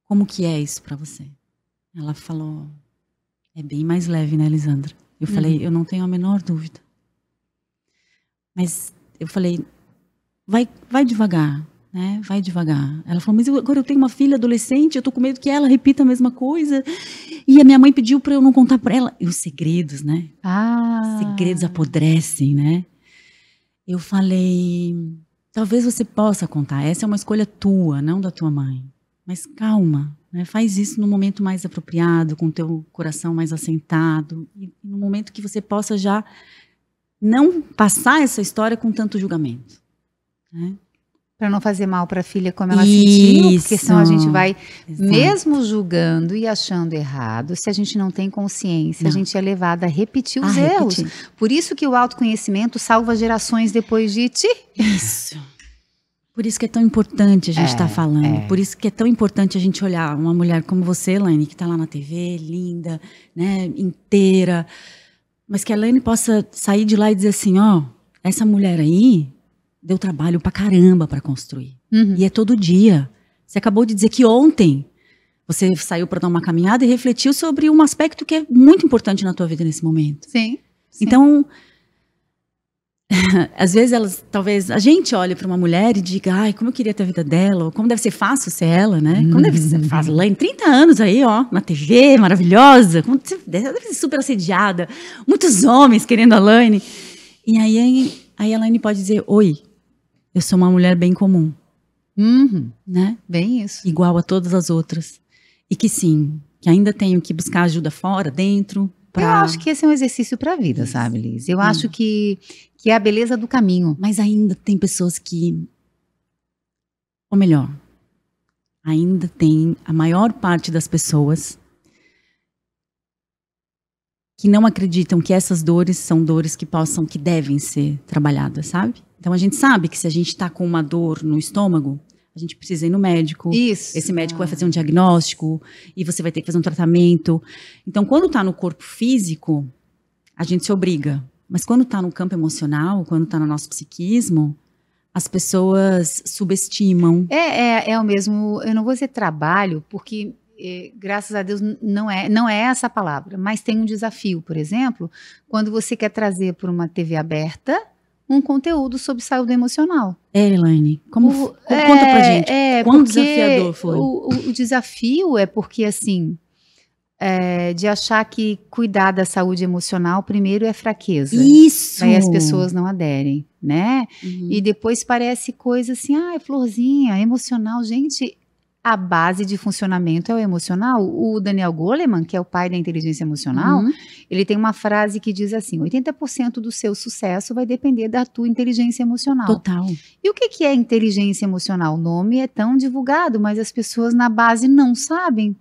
como que é isso para você. Ela falou: é bem mais leve, né, Lisandra? Eu uhum. falei: eu não tenho a menor dúvida. Mas eu falei: vai, vai devagar, né? Vai devagar. Ela falou, mas eu, agora eu tenho uma filha adolescente, eu tô com medo que ela repita a mesma coisa. E a minha mãe pediu para eu não contar para ela. E os segredos, né? Ah. Segredos apodrecem, né? Eu falei, talvez você possa contar. Essa é uma escolha tua, não da tua mãe. Mas calma, né? faz isso no momento mais apropriado, com teu coração mais assentado, e no momento que você possa já não passar essa história com tanto julgamento. Né? para não fazer mal para a filha como ela Isso. sentiu, porque senão a gente vai Exato. mesmo julgando e achando errado, se a gente não tem consciência, não. a gente é levada a repetir os a erros. Repetir. Por isso que o autoconhecimento salva gerações depois de ti. Isso. Por isso que é tão importante a gente estar é, tá falando. É. Por isso que é tão importante a gente olhar uma mulher como você, Elaine, que está lá na TV, linda, né, inteira, mas que a Elaine possa sair de lá e dizer assim, ó, essa mulher aí, deu trabalho pra caramba para construir. Uhum. E é todo dia. Você acabou de dizer que ontem você saiu para dar uma caminhada e refletiu sobre um aspecto que é muito importante na tua vida nesse momento. Sim. sim. Então, às vezes elas, talvez a gente olhe para uma mulher e diga, ai, como eu queria ter a vida dela, ou como deve ser fácil ser ela, né? Como deve ser uhum. fácil, lá em 30 anos aí, ó, na TV, maravilhosa, como deve ser super assediada, muitos homens querendo a Laine. E aí, aí a Laine pode dizer, oi, eu sou uma mulher bem comum. Uhum. Né? Bem isso. Igual a todas as outras. E que sim, que ainda tenho que buscar ajuda fora, dentro. Pra... Eu acho que esse é um exercício para a vida, isso. sabe, Liz? Eu hum. acho que, que é a beleza do caminho. Mas ainda tem pessoas que. Ou melhor, ainda tem a maior parte das pessoas que não acreditam que essas dores são dores que possam, que devem ser trabalhadas, sabe? Então a gente sabe que se a gente está com uma dor no estômago, a gente precisa ir no médico. Isso. Esse médico ah. vai fazer um diagnóstico e você vai ter que fazer um tratamento. Então, quando está no corpo físico, a gente se obriga. Mas quando está no campo emocional, quando está no nosso psiquismo, as pessoas subestimam. É, é, é o mesmo. Eu não vou dizer trabalho, porque é, graças a Deus não é não é essa palavra, mas tem um desafio, por exemplo, quando você quer trazer para uma TV aberta um conteúdo sobre saúde emocional. É, Elaine, como, o, é, conta pra é, gente, é, quão desafiador foi? O, o, desafio é porque, assim, é, de achar que cuidar da saúde emocional primeiro é fraqueza. Isso! Aí as pessoas não aderem, né? Uhum. E depois parece coisa assim, ah, é florzinha, emocional. Gente, a base de funcionamento é o emocional. O Daniel Goleman, que é o pai da inteligência emocional, uhum. ele tem uma frase que diz assim: 80% do seu sucesso vai depender da tua inteligência emocional. Total. E o que, que é inteligência emocional? O nome é tão divulgado, mas as pessoas na base não sabem.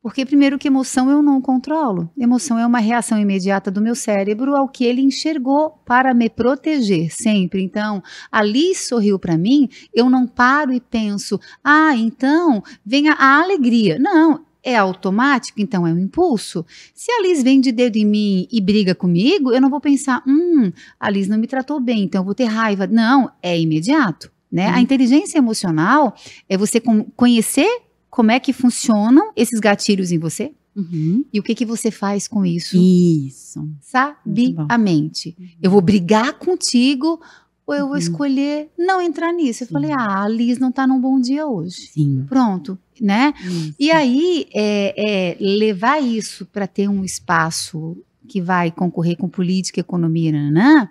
Porque, primeiro, que emoção eu não controlo. Emoção é uma reação imediata do meu cérebro ao que ele enxergou para me proteger sempre. Então, ali sorriu para mim, eu não paro e penso, ah, então venha a alegria. Não, é automático, então é um impulso. Se a Liz vem de dedo em mim e briga comigo, eu não vou pensar, hum, a Liz não me tratou bem, então eu vou ter raiva. Não, é imediato. Né? Hum. A uhum. inteligência emocional é você conhecer como é que funcionam esses gatilhos em você. Uhum. E o que que você faz com isso? Isso. Sabiamente. Uhum. Eu vou brigar contigo ou eu vou uhum. escolher não entrar nisso. Eu Sim. falei, ah, a Liz não tá num bom dia hoje. Sim. Pronto, né? Isso. E aí, é, é, levar isso para ter um espaço que vai concorrer com política, economia, nananã,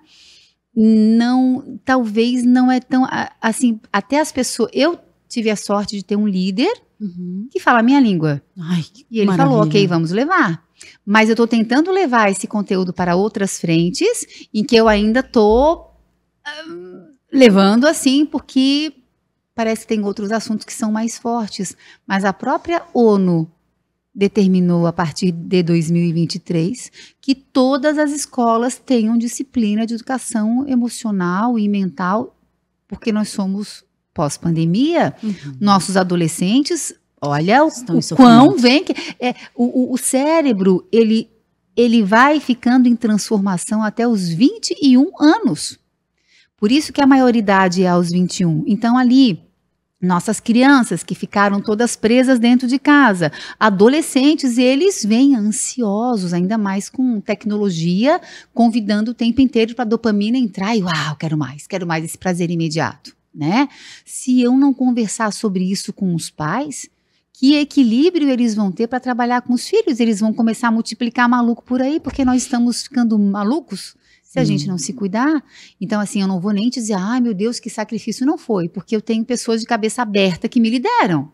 não, talvez não é tão, assim, até as pessoas, eu tive a sorte de ter um líder uhum. que fala a minha língua. Ai, e ele maravilha. falou, ok, vamos levar. Mas eu estou tentando levar esse conteúdo para outras frentes em que eu ainda estou levando assim, porque parece que tem outros assuntos que são mais fortes. Mas a própria ONU determinou a partir de 2023 que todas as escolas tenham disciplina de educação emocional e mental, porque nós somos pós-pandemia, uhum. nossos adolescentes, olha o, o quão vem que é, o, o cérebro ele ele vai ficando em transformação até os 21 anos. Por isso que a maioridade é aos 21. Então ali nossas crianças que ficaram todas presas dentro de casa, adolescentes, e eles vêm ansiosos, ainda mais com tecnologia, convidando o tempo inteiro para a dopamina entrar e uau, quero mais, quero mais esse prazer imediato né? Se eu não conversar sobre isso com os pais, que equilíbrio eles vão ter para trabalhar com os filhos? Eles vão começar a multiplicar maluco por aí, porque nós estamos ficando malucos se a hum. gente não se uhum. cuidar. Então, assim, eu não vou nem te dizer, ai meu Deus, que sacrifício não foi, porque eu tenho pessoas de cabeça aberta que me lideram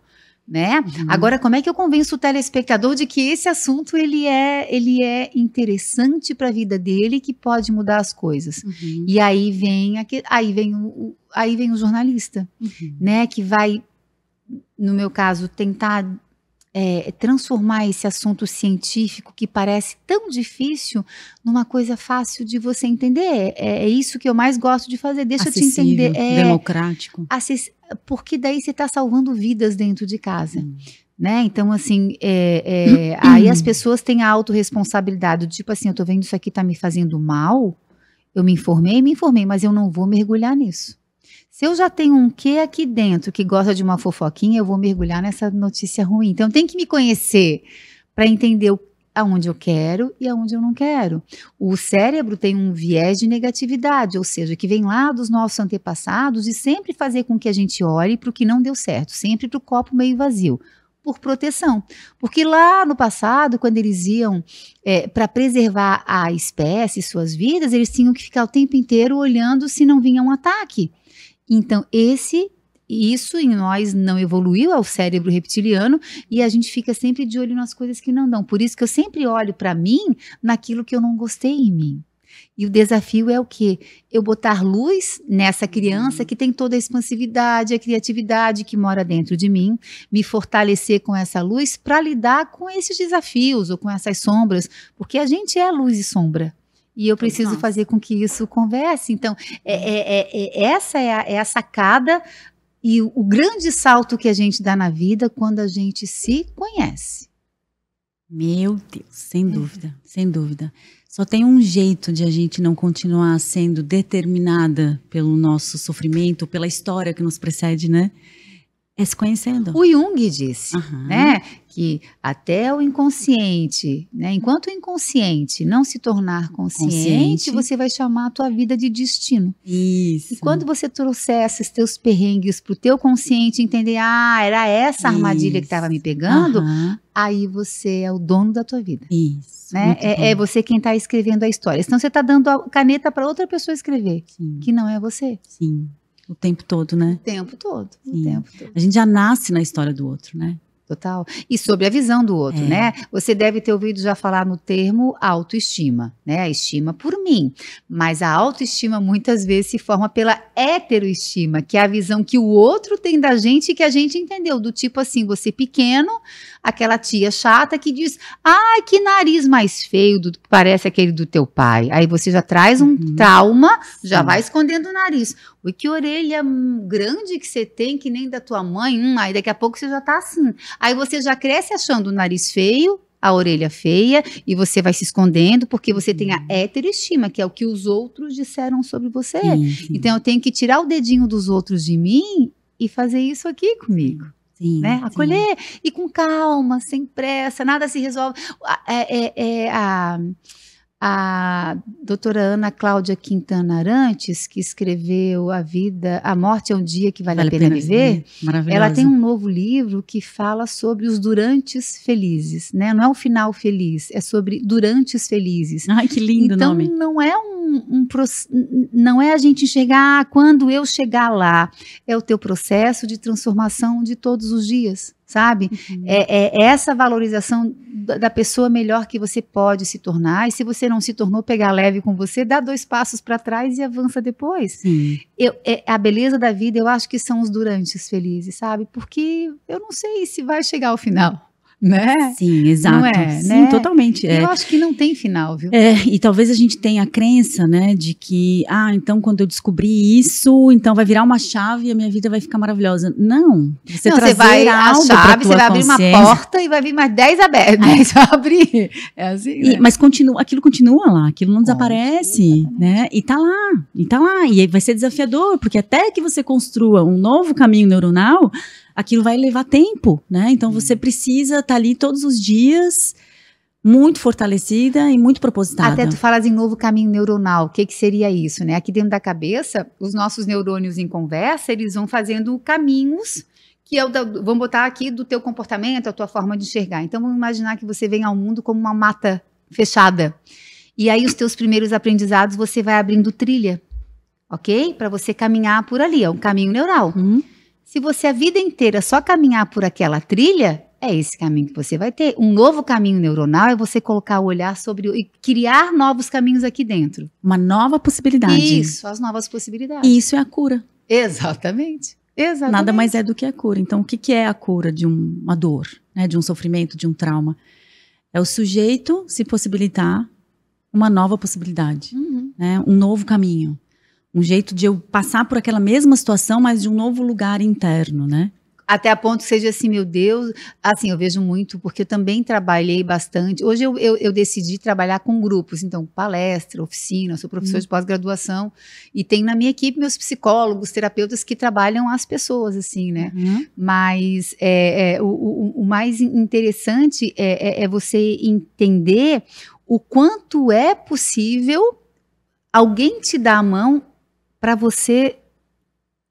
né? Uhum. Agora, como é que eu convenço o telespectador de que esse assunto ele é ele é interessante para a vida dele, que pode mudar as coisas? Uhum. E aí vem aqui, aí vem o aí vem o jornalista, uhum. né? Que vai, no meu caso, tentar é, transformar esse assunto científico que parece tão difícil numa coisa fácil de você entender. É, é isso que eu mais gosto de fazer. Deixa Acessível, eu te entender. É, democrático. Porque daí você está salvando vidas dentro de casa. Hum. Né? Então, assim, é, é aí as pessoas têm a autorresponsabilidade, tipo assim, eu tô vendo isso aqui tá me fazendo mal, eu me informei, me informei, mas eu não vou mergulhar nisso se eu já tenho um quê aqui dentro que gosta de uma fofoquinha, eu vou mergulhar nessa notícia ruim. Então tem que me conhecer para entender o aonde eu quero e aonde eu não quero. O cérebro tem um viés de negatividade, ou seja, que vem lá dos nossos antepassados e sempre fazer com que a gente olhe para o que não deu certo, sempre para o copo meio vazio. Por proteção. Porque lá no passado, quando eles iam é, para preservar a espécie, suas vidas, eles tinham que ficar o tempo inteiro olhando se não vinha um ataque. Então, esse isso em nós não evoluiu ao é cérebro reptiliano e a gente fica sempre de olho nas coisas que não dão. Por isso que eu sempre olho para mim naquilo que eu não gostei em mim. E o desafio é o quê? Eu botar luz nessa criança uhum. que tem toda a expansividade, a criatividade que mora dentro de mim, me fortalecer com essa luz para lidar com esses desafios ou com essas sombras, porque a gente é luz e sombra. E eu preciso fazer com que isso converse. Então, é, é, é, é, essa é a, é a sacada e o, o grande salto que a gente dá na vida quando a gente se conhece. Meu Deus, sem uhum. dúvida, sem dúvida. Só tem um jeito de a gente não continuar sendo determinada pelo nosso sofrimento, pela história que nos precede, né? É se conhecendo. O Jung disse, uhum. né, que até o inconsciente, né, enquanto o inconsciente não se tornar consciente, consciente, você vai chamar a tua vida de destino. Isso. E quando você trouxer esses teus perrengues para o teu consciente entender, ah, era essa armadilha Isso. que estava me pegando, uhum. aí você é o dono da tua vida. Isso. Né? É, é, você quem está escrevendo a história. Senão você está dando a caneta para outra pessoa escrever, Sim. que não é você. Sim. O tempo todo, né? O tempo todo. Sim. O tempo todo. A gente já nasce na história do outro, né? Total. E sobre a visão do outro, é. né? Você deve ter ouvido já falar no termo autoestima, né? A estima por mim. Mas a autoestima muitas vezes se forma pela heteroestima, que é a visão que o outro tem da gente que a gente entendeu. Do tipo assim, você pequeno, aquela tia chata que diz: ai, que nariz mais feio, do, parece aquele do teu pai. Aí você já traz um uhum. trauma, já Sim. vai escondendo o nariz. E que orelha grande que você tem, que nem da tua mãe. Hum, aí daqui a pouco você já tá assim. Aí você já cresce achando o nariz feio, a orelha feia, e você vai se escondendo porque você tem a heteroestima, uhum. que é o que os outros disseram sobre você. Sim, sim. Então eu tenho que tirar o dedinho dos outros de mim e fazer isso aqui comigo. Sim, né? Acolher e com calma, sem pressa, nada se resolve. É, é, é a a doutora Ana Cláudia Quintana Arantes, que escreveu A Vida, A Morte é um Dia que Vale, vale a Pena, pena Viver, ela tem um novo livro que fala sobre os durantes felizes, né? Não é o final feliz, é sobre durantes felizes. Ai, que lindo então, nome. Então, não é um, um, não é a gente enxergar ah, quando eu chegar lá, é o teu processo de transformação de todos os dias sabe? Uhum. É, é, é essa valorização da pessoa melhor que você pode se tornar. E se você não se tornou, pegar leve com você, dá dois passos para trás e avança depois. Eu, é, a beleza da vida, eu acho que são os durantes felizes, sabe? Porque eu não sei se vai chegar ao final né? Sim, exato. É, Sim, né? totalmente. É. Eu acho que não tem final, viu? É, e talvez a gente tenha a crença, né, de que, ah, então quando eu descobri isso, então vai virar uma chave e a minha vida vai ficar maravilhosa. Não. Você, não, você vai a chave, você vai abrir uma porta e vai vir mais 10 abertas, 10 é. abrir. É assim, né? e, Mas continua, aquilo continua lá, aquilo não desaparece, Nossa, né? E tá lá, e tá lá. E vai ser desafiador, porque até que você construa um novo caminho neuronal, aquilo vai levar tempo, né? Então uhum. você precisa estar tá ali todos os dias, muito fortalecida e muito propositada. Até tu falas em novo caminho neuronal, o que, que seria isso, né? Aqui dentro da cabeça, os nossos neurônios em conversa, eles vão fazendo caminhos que é da, vamos botar aqui do teu comportamento, a tua forma de enxergar. Então vamos imaginar que você vem ao mundo como uma mata fechada. E aí os teus primeiros aprendizados, você vai abrindo trilha, ok? Para você caminhar por ali, é um caminho neural. Hum. Se você a vida inteira só caminhar por aquela trilha, é esse caminho que você vai ter. Um novo caminho neuronal é você colocar o olhar sobre e criar novos caminhos aqui dentro. Uma nova possibilidade. Isso, as novas possibilidades. E isso é a cura. Exatamente. Exatamente. Nada mais é do que a cura. Então, o que, que é a cura de uma dor, né, de um sofrimento, de um trauma? É o sujeito se possibilitar uma nova possibilidade, uhum. né, um novo caminho um jeito de eu passar por aquela mesma situação, mas de um novo lugar interno, né? Até a ponto que seja assim, meu Deus, assim, eu vejo muito, porque eu também trabalhei bastante. Hoje eu, eu, eu decidi trabalhar com grupos, então, palestra, oficina, sou professor hum. de pós-graduação, e tenho na minha equipe meus psicólogos, terapeutas que trabalham as pessoas, assim, né? Hum. Mas é, é o, o, o, mais interessante é, é, é você entender o quanto é possível alguém te dar a mão para você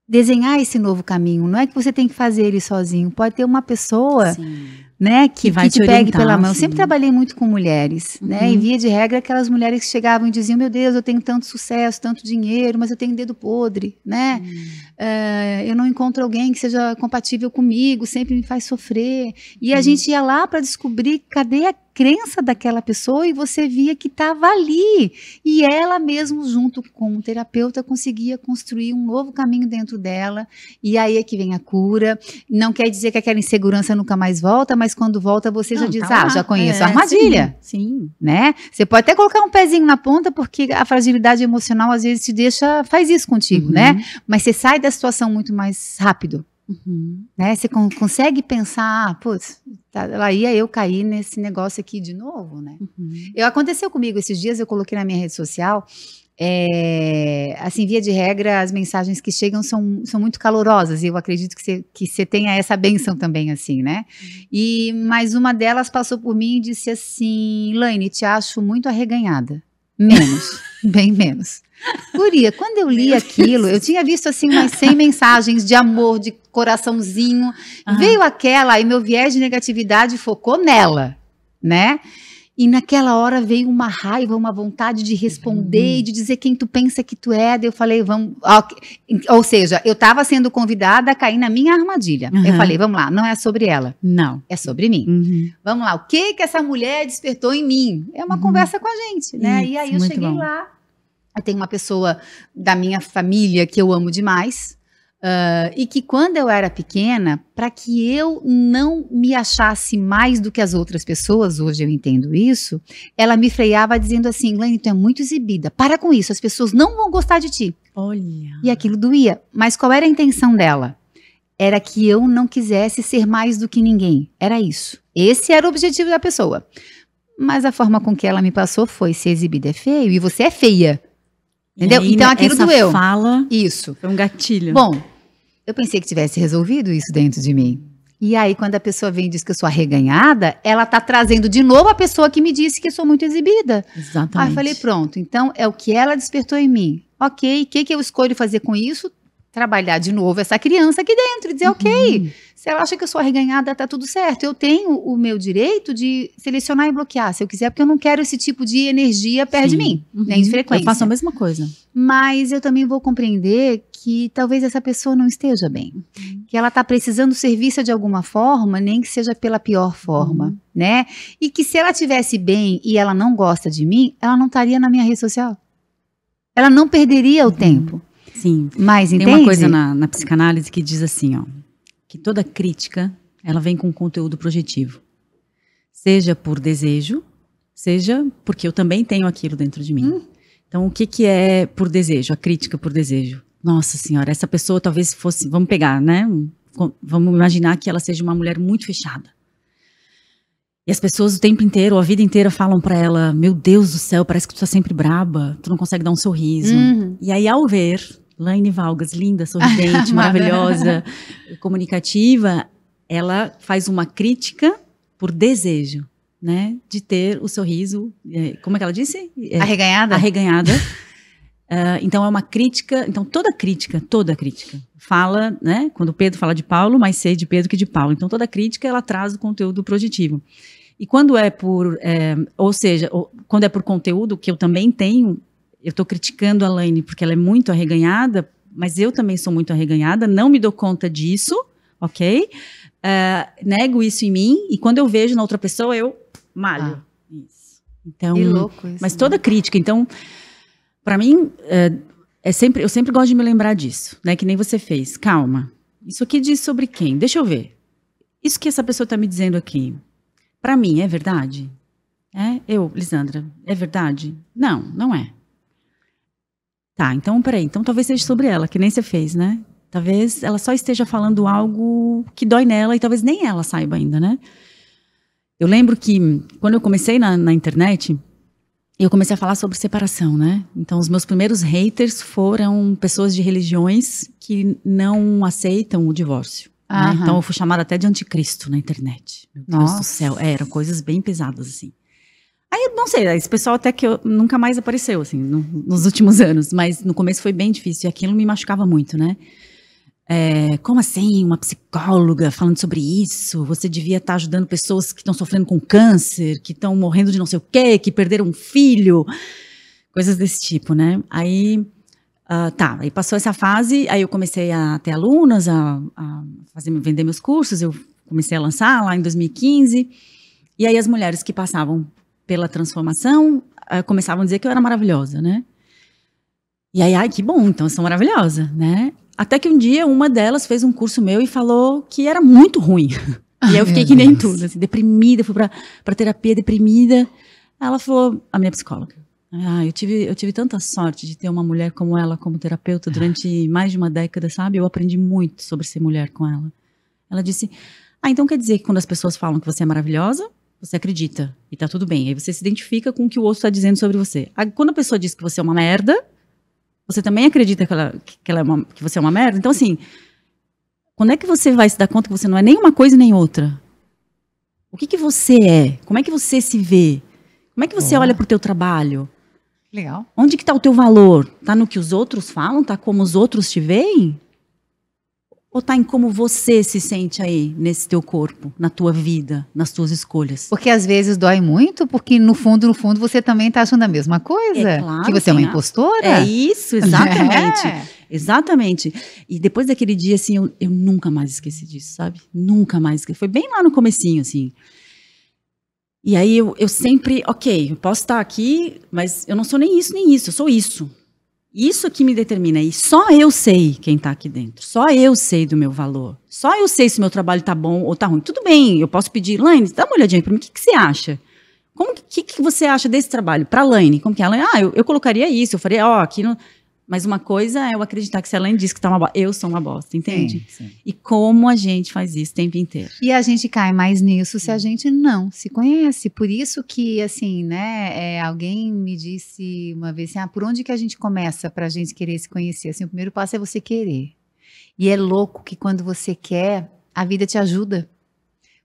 desenhar esse novo caminho. Não é que você tem que fazer ele sozinho. Pode ter uma pessoa Sim né? Que, que vai que te, te pegue pela mão. Eu sempre trabalhei muito com mulheres, uhum. né? E uhum. via de regra, aquelas mulheres que chegavam e diziam: Meu Deus, eu tenho tanto sucesso, tanto dinheiro, mas eu tenho um dedo podre, né? Uhum. Uh, eu não encontro alguém que seja compatível comigo, sempre me faz sofrer. E uhum. a gente ia lá para descobrir cadê a crença daquela pessoa e você via que estava ali. E ela mesmo, junto com o terapeuta, conseguia construir um novo caminho dentro dela. E aí é que vem a cura. Não quer dizer que aquela insegurança nunca mais volta, mas mas quando volta você não, já diz, tá ah, já conheço é, a armadilha. Sim, sim, Né? Você pode até colocar um pezinho na ponta, porque a fragilidade emocional às vezes te deixa, faz isso contigo, né? uhum. né? Mas você sai da situação muito mais rápido. Uhum. Né? Você con consegue pensar, ah, putz, tá, lá ia eu cair nesse negócio aqui de novo, né? Uhum. Eu, aconteceu comigo esses dias, eu coloquei na minha rede social é, assim, via de regra, as mensagens que chegam são, são muito calorosas e eu acredito que você que tenha essa benção também, assim, né? Uhum. E mais uma delas passou por mim e disse assim: Laine, te acho muito arreganhada. Menos, bem menos. Guria, quando eu li aquilo, eu tinha visto assim umas 100 mensagens de amor, de coraçãozinho. Uhum. Veio aquela e meu viés de negatividade focou nela, né? E naquela hora veio uma raiva, uma vontade de responder uhum. e de dizer quem tu pensa que tu é. Daí eu falei, vamos. Ou seja, eu estava sendo convidada a cair na minha armadilha. Uhum. Eu falei, vamos lá, não é sobre ela. Não. É sobre mim. Uhum. Vamos lá, o que que essa mulher despertou em mim? É uma uhum. conversa com a gente, né? Isso, e aí eu cheguei bom. lá. Eu tenho uma pessoa da minha família que eu amo demais, Uh, e que quando eu era pequena, para que eu não me achasse mais do que as outras pessoas, hoje eu entendo isso, ela me freava dizendo assim: Glenn, tu é muito exibida, para com isso, as pessoas não vão gostar de ti. Olha. E aquilo doía. Mas qual era a intenção dela? Era que eu não quisesse ser mais do que ninguém. Era isso. Esse era o objetivo da pessoa. Mas a forma com que ela me passou foi: se exibida é feio e você é feia. Entendeu? Aí, então né, aquilo essa doeu. fala. Isso. Foi um gatilho. Bom, eu pensei que tivesse resolvido isso dentro de mim. E aí, quando a pessoa vem e diz que eu sou arreganhada, ela tá trazendo de novo a pessoa que me disse que eu sou muito exibida. Exatamente. Aí eu falei, pronto, então é o que ela despertou em mim. Ok, o que, que eu escolho fazer com isso? Trabalhar de novo essa criança aqui dentro e dizer, uhum. ok, se ela acha que eu sou arreganhada, tá tudo certo. Eu tenho o meu direito de selecionar e bloquear, se eu quiser, porque eu não quero esse tipo de energia perto Sim. de mim, né, uhum. nem de frequência. Eu faço a mesma coisa. Mas eu também vou compreender que talvez essa pessoa não esteja bem, uhum. que ela está precisando ser vista de alguma forma, nem que seja pela pior forma, uhum. né? E que se ela tivesse bem e ela não gosta de mim, ela não estaria na minha rede social. Ela não perderia o uhum. tempo. Sim. Mas entende? Tem uma coisa na, na psicanálise que diz assim, ó, que toda crítica ela vem com conteúdo projetivo, seja por desejo, seja porque eu também tenho aquilo dentro de mim. Hum. Então, o que, que é por desejo, a crítica por desejo? nossa senhora, essa pessoa talvez fosse, vamos pegar, né? Vamos imaginar que ela seja uma mulher muito fechada. E as pessoas o tempo inteiro, a vida inteira, falam para ela: Meu Deus do céu, parece que tu tá sempre braba, tu não consegue dar um sorriso. Uhum. E aí, ao ver Laine Valgas, linda, sorridente, maravilhosa, comunicativa, ela faz uma crítica por desejo, né? De ter o sorriso, eh, como é que ela disse? arreganhada. Arreganhada. Uh, então é uma crítica, então toda crítica, toda crítica fala, né? Quando Pedro fala de Paulo, mais sei de Pedro que de Paulo. Então toda crítica ela traz o conteúdo projetivo. E quando é por, é, ou seja, quando é por conteúdo que eu também tenho, eu estou criticando a Laine porque ela é muito arreganhada, mas eu também sou muito arreganhada, não me dou conta disso, ok? Uh, nego isso em mim e quando eu vejo na outra pessoa eu malho. Ah, então, que louco isso, mas toda né? crítica, então para mim, é, é, sempre, eu sempre gosto de me lembrar disso, né? Que nem você fez. Calma. Isso aqui diz sobre quem? Deixa eu ver. Isso que essa pessoa está me dizendo aqui, para mim é verdade? É? Eu, Lisandra, é verdade? Não, não é. Tá, então peraí. Então talvez seja sobre ela, que nem você fez, né? Talvez ela só esteja falando algo que dói nela e talvez nem ela saiba ainda, né? Eu lembro que quando eu comecei na, na internet, eu comecei a falar sobre separação, né? Então, os meus primeiros haters foram pessoas de religiões que não aceitam o divórcio. Né? Então, eu fui chamada até de anticristo na internet. Meu Deus Nossa. do céu. É, eram coisas bem pesadas, assim. Aí, não sei, esse pessoal até que eu, nunca mais apareceu, assim, no, nos últimos anos. Mas no começo foi bem difícil. E aquilo me machucava muito, né? É, como assim, uma psicóloga falando sobre isso? Você devia estar tá ajudando pessoas que estão sofrendo com câncer, que estão morrendo de não sei o quê, que perderam um filho, coisas desse tipo, né? Aí, uh, tá, aí passou essa fase, aí eu comecei a ter alunas, a, a fazer, vender meus cursos, eu comecei a lançar lá em 2015, e aí as mulheres que passavam pela transformação uh, começavam a dizer que eu era maravilhosa, né? E aí, ai, que bom, então eu sou maravilhosa, né? Até que um dia uma delas fez um curso meu e falou que era muito ruim. Ah, e eu fiquei que nem tudo, assim, deprimida, fui pra, terapia deprimida. Ela falou, a minha psicóloga, ah, eu tive, eu tive tanta sorte de ter uma mulher como ela como terapeuta durante mais de uma década, sabe? Eu aprendi muito sobre ser mulher com ela. Ela disse, ah, então quer dizer que quando as pessoas falam que você é maravilhosa, você acredita e tá tudo bem. Aí você se identifica com o que o outro tá dizendo sobre você. quando a pessoa diz que você é uma merda, você também acredita que, ela, que, ela é uma, que você é uma merda? Então, assim, quando é que você vai se dar conta que você não é nem uma coisa nem outra? O que, que você é? Como é que você se vê? Como é que você Boa. olha para o teu trabalho? Legal. Onde que está o teu valor? Está no que os outros falam? Está como os outros te veem? Ou tá em como você se sente aí, nesse teu corpo, na tua vida, nas tuas escolhas? Porque às vezes dói muito, porque no fundo, no fundo, você também está achando a mesma coisa. É claro, que você é uma impostora. É isso, exatamente. É. Exatamente. E depois daquele dia, assim, eu, eu nunca mais esqueci disso, sabe? Nunca mais esqueci. Foi bem lá no comecinho, assim. E aí eu, eu sempre, ok, eu posso estar aqui, mas eu não sou nem isso, nem isso, eu sou isso. Isso que me determina. E só eu sei quem está aqui dentro. Só eu sei do meu valor. Só eu sei se meu trabalho está bom ou está ruim. Tudo bem, eu posso pedir, Laine, dá uma olhadinha para mim. O que, que, você acha? Como que, que, você acha desse trabalho? Para Laine, como que é? ah, eu, eu, colocaria isso. Eu faria, ó, aqui não mas uma coisa é eu acreditar que se além disso que tá uma bosta, eu sou uma bosta, entende? Sim, sim. E como a gente faz isso o tempo inteiro. E a gente cai mais nisso se a gente não se conhece. Por isso que, assim, né, é, alguém me disse uma vez assim, ah, por onde que a gente começa pra gente querer se conhecer? Assim, o primeiro passo é você querer. E é louco que quando você quer, a vida te ajuda.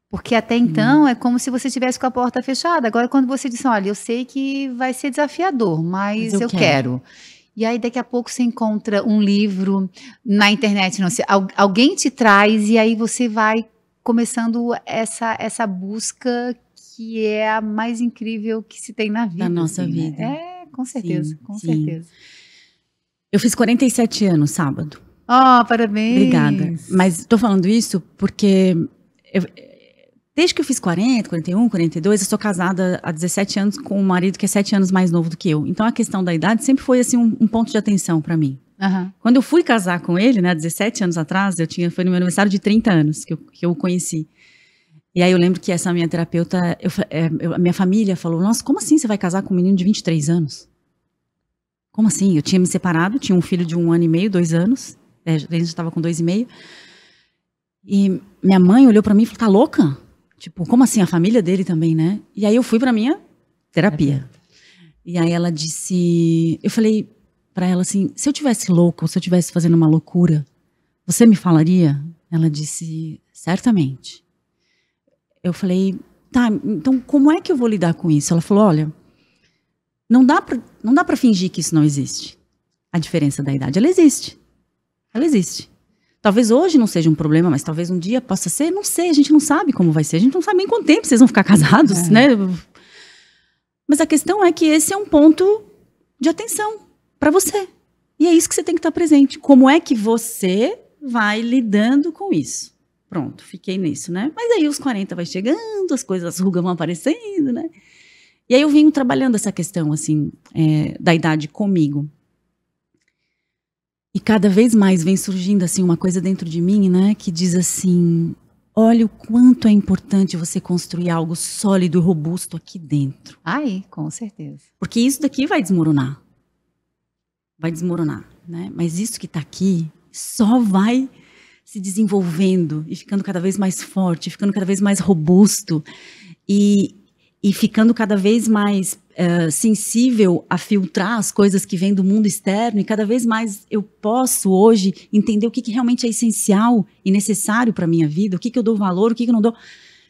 Porque até então hum. é como se você tivesse com a porta fechada. Agora, quando você diz, assim, olha, eu sei que vai ser desafiador, mas, mas eu, eu, quero. quero e aí daqui a pouco você encontra um livro na internet, não sei, alguém te traz e aí você vai começando essa essa busca que é a mais incrível que se tem na vida. Da nossa assim, né? vida. Né? É, com certeza, sim, com sim. certeza. Eu fiz 47 anos sábado. Oh, parabéns. Obrigada. Mas estou falando isso porque eu, Desde que eu fiz 40, 41, 42, eu sou casada há 17 anos com um marido que é 7 anos mais novo do que eu. Então a questão da idade sempre foi assim um, um ponto de atenção para mim. Uhum. Quando eu fui casar com ele, né, 17 anos atrás, eu tinha foi no meu aniversário de 30 anos que eu, que eu o conheci. E aí eu lembro que essa minha terapeuta, eu, é, eu, a minha família falou: Nossa, como assim você vai casar com um menino de 23 anos? Como assim? Eu tinha me separado, tinha um filho de um ano e meio, dois anos, é, a gente estava com dois e meio. E minha mãe olhou para mim e falou: Tá louca? Tipo, como assim? A família dele também, né? E aí eu fui pra minha terapia. Uhum. E aí ela disse. Eu falei para ela assim: se eu tivesse louco, se eu tivesse fazendo uma loucura, você me falaria? Ela disse: certamente. Eu falei: tá, então como é que eu vou lidar com isso? Ela falou: olha, não dá pra, não dá para fingir que isso não existe. A diferença da idade, ela existe. Ela existe. Talvez hoje não seja um problema, mas talvez um dia possa ser. Não sei, a gente não sabe como vai ser. A gente não sabe nem quanto tempo vocês vão ficar casados, é. né? Mas a questão é que esse é um ponto de atenção para você. E é isso que você tem que estar presente. Como é que você vai lidando com isso? Pronto, fiquei nisso, né? Mas aí os 40 vai chegando, as coisas, as rugas vão aparecendo, né? E aí eu venho trabalhando essa questão, assim, é, da idade comigo. E cada vez mais vem surgindo assim uma coisa dentro de mim, né, que diz assim: olha o quanto é importante você construir algo sólido e robusto aqui dentro. Aí, com certeza. Porque isso daqui vai desmoronar. Vai desmoronar, né? Mas isso que está aqui só vai se desenvolvendo e ficando cada vez mais forte, ficando cada vez mais robusto e, e ficando cada vez mais é, sensível a filtrar as coisas que vêm do mundo externo e cada vez mais eu posso hoje entender o que, que realmente é essencial e necessário para minha vida, o que, que eu dou valor, o que, que eu não dou.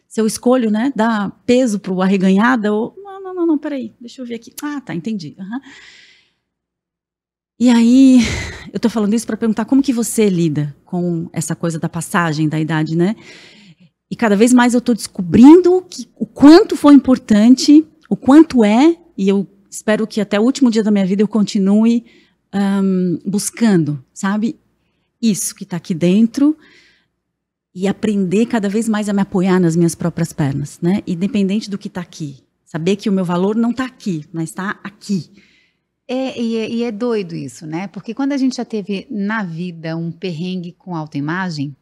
Se eu escolho, né, dar peso para o arreganhada, ou não, não, não, não, peraí, deixa eu ver aqui. Ah, tá, entendi. Uhum. E aí, eu estou falando isso para perguntar como que você lida com essa coisa da passagem da idade, né? E cada vez mais eu estou descobrindo que, o quanto foi importante o quanto é, e eu espero que até o último dia da minha vida eu continue um, buscando, sabe? Isso que está aqui dentro e aprender cada vez mais a me apoiar nas minhas próprias pernas, né? Independente do que está aqui. Saber que o meu valor não está aqui, mas está aqui. É, e, é, e é doido isso, né? Porque quando a gente já teve na vida um perrengue com autoimagem,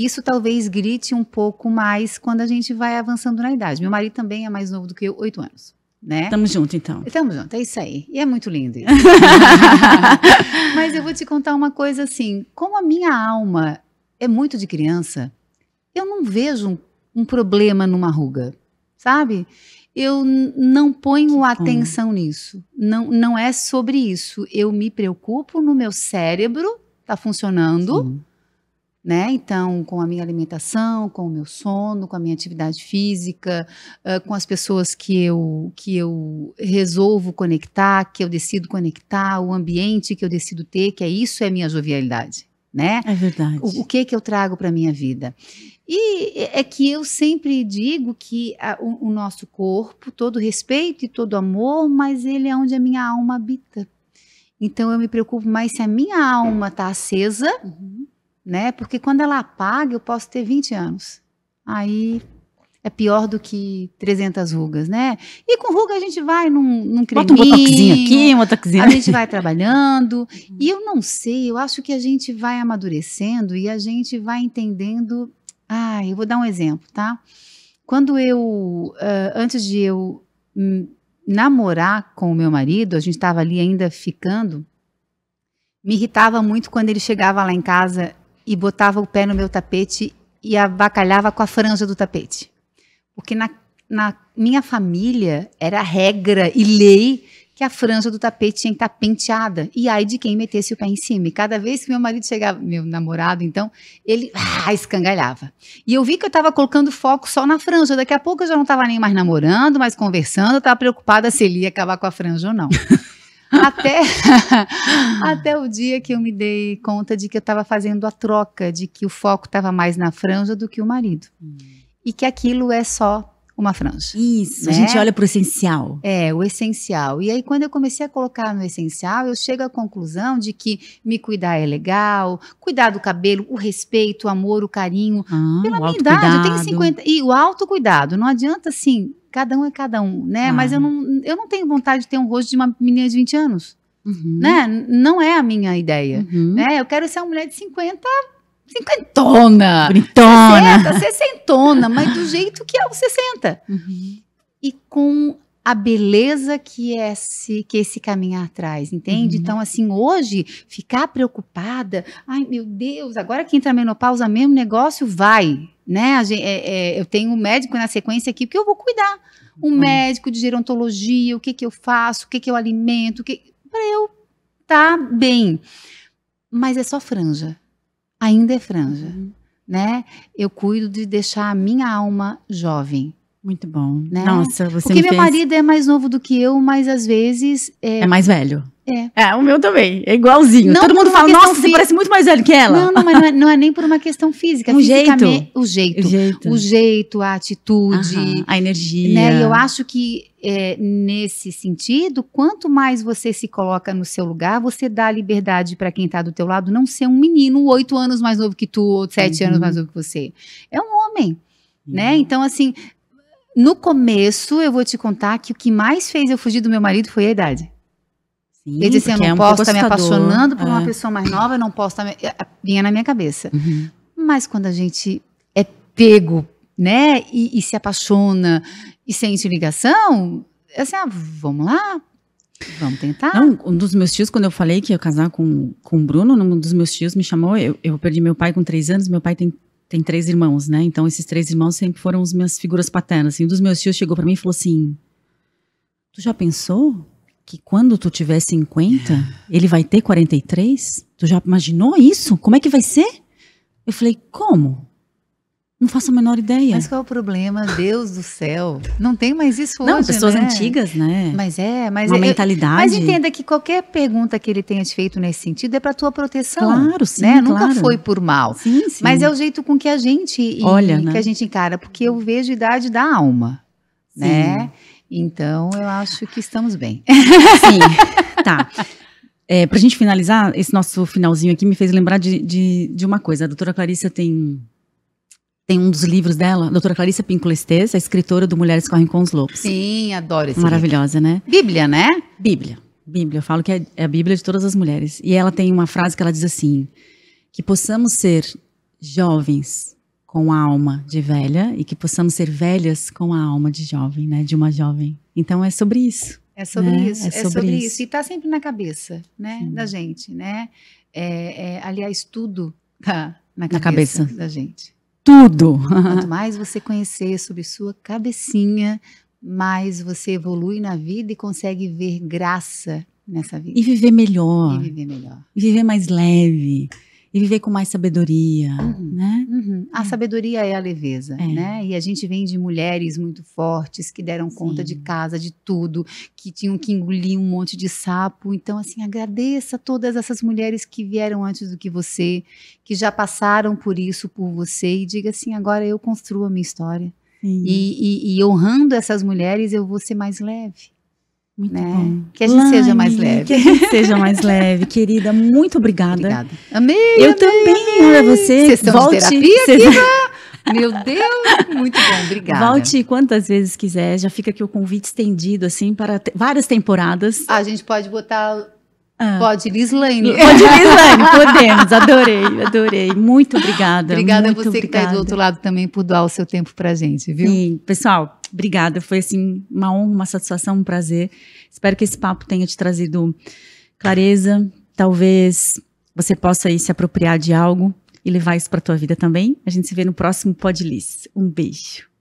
isso talvez grite um pouco mais quando a gente vai avançando na idade. Meu marido também é mais novo do que eu, oito anos. Né? Tamo junto, então. Tamo junto, é isso aí. E é muito lindo isso. Mas eu vou te contar uma coisa assim: como a minha alma é muito de criança, eu não vejo um, um problema numa ruga, sabe? Eu não ponho atenção nisso. Não, não é sobre isso. Eu me preocupo no meu cérebro, tá funcionando. Sim né? Então, com a minha alimentação, com o meu sono, com a minha atividade física, uh, com as pessoas que eu que eu resolvo conectar, que eu decido conectar, o ambiente que eu decido ter, que é isso é minha jovialidade, né? É verdade. O, o que que eu trago para minha vida? E é, é que eu sempre digo que a, o, o nosso corpo, todo respeito e todo amor, mas ele é onde a minha alma habita. Então eu me preocupo mais se a minha alma está acesa uhum né? Porque quando ela apaga, eu posso ter 20 anos. Aí é pior do que 300 rugas, né? E com ruga a gente vai num, num creminho. Bota um botoxinho aqui, um botoxinho A gente vai trabalhando. Uhum. e eu não sei, eu acho que a gente vai amadurecendo e a gente vai entendendo. Ah, eu vou dar um exemplo, tá? Quando eu, uh, antes de eu namorar com o meu marido, a gente estava ali ainda ficando, me irritava muito quando ele chegava lá em casa e botava o pé no meu tapete e abacalhava com a franja do tapete. Porque na, na minha família era regra e lei que a franja do tapete tinha que estar tá penteada. E ai de quem metesse o pé em cima. E cada vez que meu marido chegava, meu namorado, então, ele ah, escangalhava. E eu vi que eu estava colocando foco só na franja. Daqui a pouco eu já não estava nem mais namorando, mais conversando. Eu estava preocupada se ele ia acabar com a franja ou não. Até, até o dia que eu me dei conta de que eu estava fazendo a troca, de que o foco estava mais na franja do que o marido. Hum. E que aquilo é só uma franja. Isso, né? a gente olha para o essencial. É, o essencial. E aí, quando eu comecei a colocar no essencial, eu chego à conclusão de que me cuidar é legal, cuidar do cabelo, o respeito, o amor, o carinho. Ah, Pela o minha idade, eu tenho 50. E o autocuidado. Não adianta assim, cada um é cada um, né? Ah. Mas eu não, eu não tenho vontade de ter um rosto de uma menina de 20 anos. Uhum. Né? Não é a minha ideia. Uhum. Né? Eu quero ser uma mulher de 50 cinquentona. Bonitona. 60, sessentona, mas do jeito que é o 60. Uhum. E com a beleza que esse, que esse caminhar traz, entende? Uhum. Então, assim, hoje, ficar preocupada, ai meu Deus, agora que entra a menopausa mesmo, negócio vai, né? Gente, é, é, eu tenho um médico na sequência aqui, porque eu vou cuidar. Um uhum. médico de gerontologia, o que que eu faço, o que que eu alimento, que... para eu estar tá bem. Mas é só franja ainda é franja, uhum. né? Eu cuido de deixar a minha alma jovem. Muito bom. Né? Nossa, você Porque me meu fez... marido é mais novo do que eu, mas às vezes. É, é mais velho. É. é, o meu também, é igualzinho. Não Todo mundo fala, nossa, fí... você parece muito mais velho que ela. Não, não, mas não é, não é nem por uma questão física. Um jeito. O jeito. O jeito. O jeito, a atitude. Aham, a energia. Né? E eu acho que é, nesse sentido, quanto mais você se coloca no seu lugar, você dá liberdade para quem está do teu lado não ser um menino oito anos mais novo que tu, ou sete uhum. anos mais novo que você. É um homem. Né? Uhum. Então, assim, no começo, eu vou te contar que o que mais fez eu fugir do meu marido foi a idade. Sim, assim, eu disse, eu não é um posso estar tá me apaixonando por é. uma pessoa mais nova, eu não posso estar... Tá é, é, Vinha na minha cabeça. Uhum. Mas quando a gente é pego, né, e, e se apaixona e sente ligação, é assim, ah, vamos lá, Vamos tentar? Não, um dos meus tios, quando eu falei que ia casar com, com o Bruno, um dos meus tios me chamou. Eu, eu perdi meu pai com três anos, meu pai tem tem três irmãos, né? Então esses três irmãos sempre foram as minhas figuras paternas. Assim, um dos meus tios chegou para mim e falou assim: Tu já pensou que quando tu tiver 50, é. ele vai ter 43? Tu já imaginou isso? Como é que vai ser? Eu falei: Como? Não faço a menor ideia. Mas qual é o problema? Deus do céu. Não tem mais isso hoje, Não, pessoas né? antigas, né? Mas é, mas Uma é, mentalidade. Mas entenda que qualquer pergunta que ele tenha te feito nesse sentido é para tua proteção. Claro, né? sim, né? Claro. Nunca foi por mal. Sim, sim. Mas é o jeito com que a gente olha, e, né? que a gente encara, porque eu vejo idade da alma, sim. né? Então, eu acho que estamos bem. Sim. tá. É, para a gente finalizar, esse nosso finalzinho aqui me fez lembrar de, de, de uma coisa. A doutora Clarissa tem tem um dos livros dela, a doutora Clarissa Pincola Estes, a escritora do Mulheres Correm com os Lobos. Sim, adoro esse Maravilhosa, livro. né? Bíblia, né? Bíblia. Bíblia, eu falo que é, é a Bíblia de todas as mulheres. E ela tem uma frase que ela diz assim, que possamos ser jovens com a alma de velha e que possamos ser velhas com a alma de jovem, né? De uma jovem. Então é sobre isso. É sobre né? isso, é, é sobre, é sobre isso. isso. E tá sempre na cabeça, né? Sim. Da gente, né? É, é aliás, tudo tá na cabeça, na cabeça. da gente tudo. Quanto mais você conhecer sobre sua cabecinha, mais você evolui na vida e consegue ver graça nessa vida. E viver melhor. E viver melhor. E viver mais leve e viver com mais sabedoria, uhum, né? Uhum. A é. sabedoria é a leveza, é. né? E a gente vem de mulheres muito fortes que deram Sim. conta de casa, de tudo, que tinham que engolir um monte de sapo. Então, assim, agradeça todas essas mulheres que vieram antes do que você, que já passaram por isso por você e diga assim, agora eu construo a minha história. E, e, e honrando essas mulheres, eu vou ser mais leve. Muito né? bom. Que a gente Lani, seja mais leve. Que a gente seja mais leve, querida. Muito obrigada. Obrigada. Amei. Eu amei. também. Olha você. volte. terapia, né? Meu Deus, muito bom, obrigada. Volte quantas vezes quiser, já fica aqui o convite estendido, assim, para te várias temporadas. Ah, a gente pode botar ah. Pode Lislane. Pode Lislane, podemos. Adorei, adorei. Muito obrigada. Obrigada muito a você tá obrigada. que está do outro lado também por doar o seu tempo para gente, viu? Sim, pessoal, Obrigada, foi assim uma honra, uma satisfação, um prazer. Espero que esse papo tenha te trazido clareza, talvez você possa aí se apropriar de algo e levar isso para tua vida também. A gente se vê no próximo Podlice. Um beijo.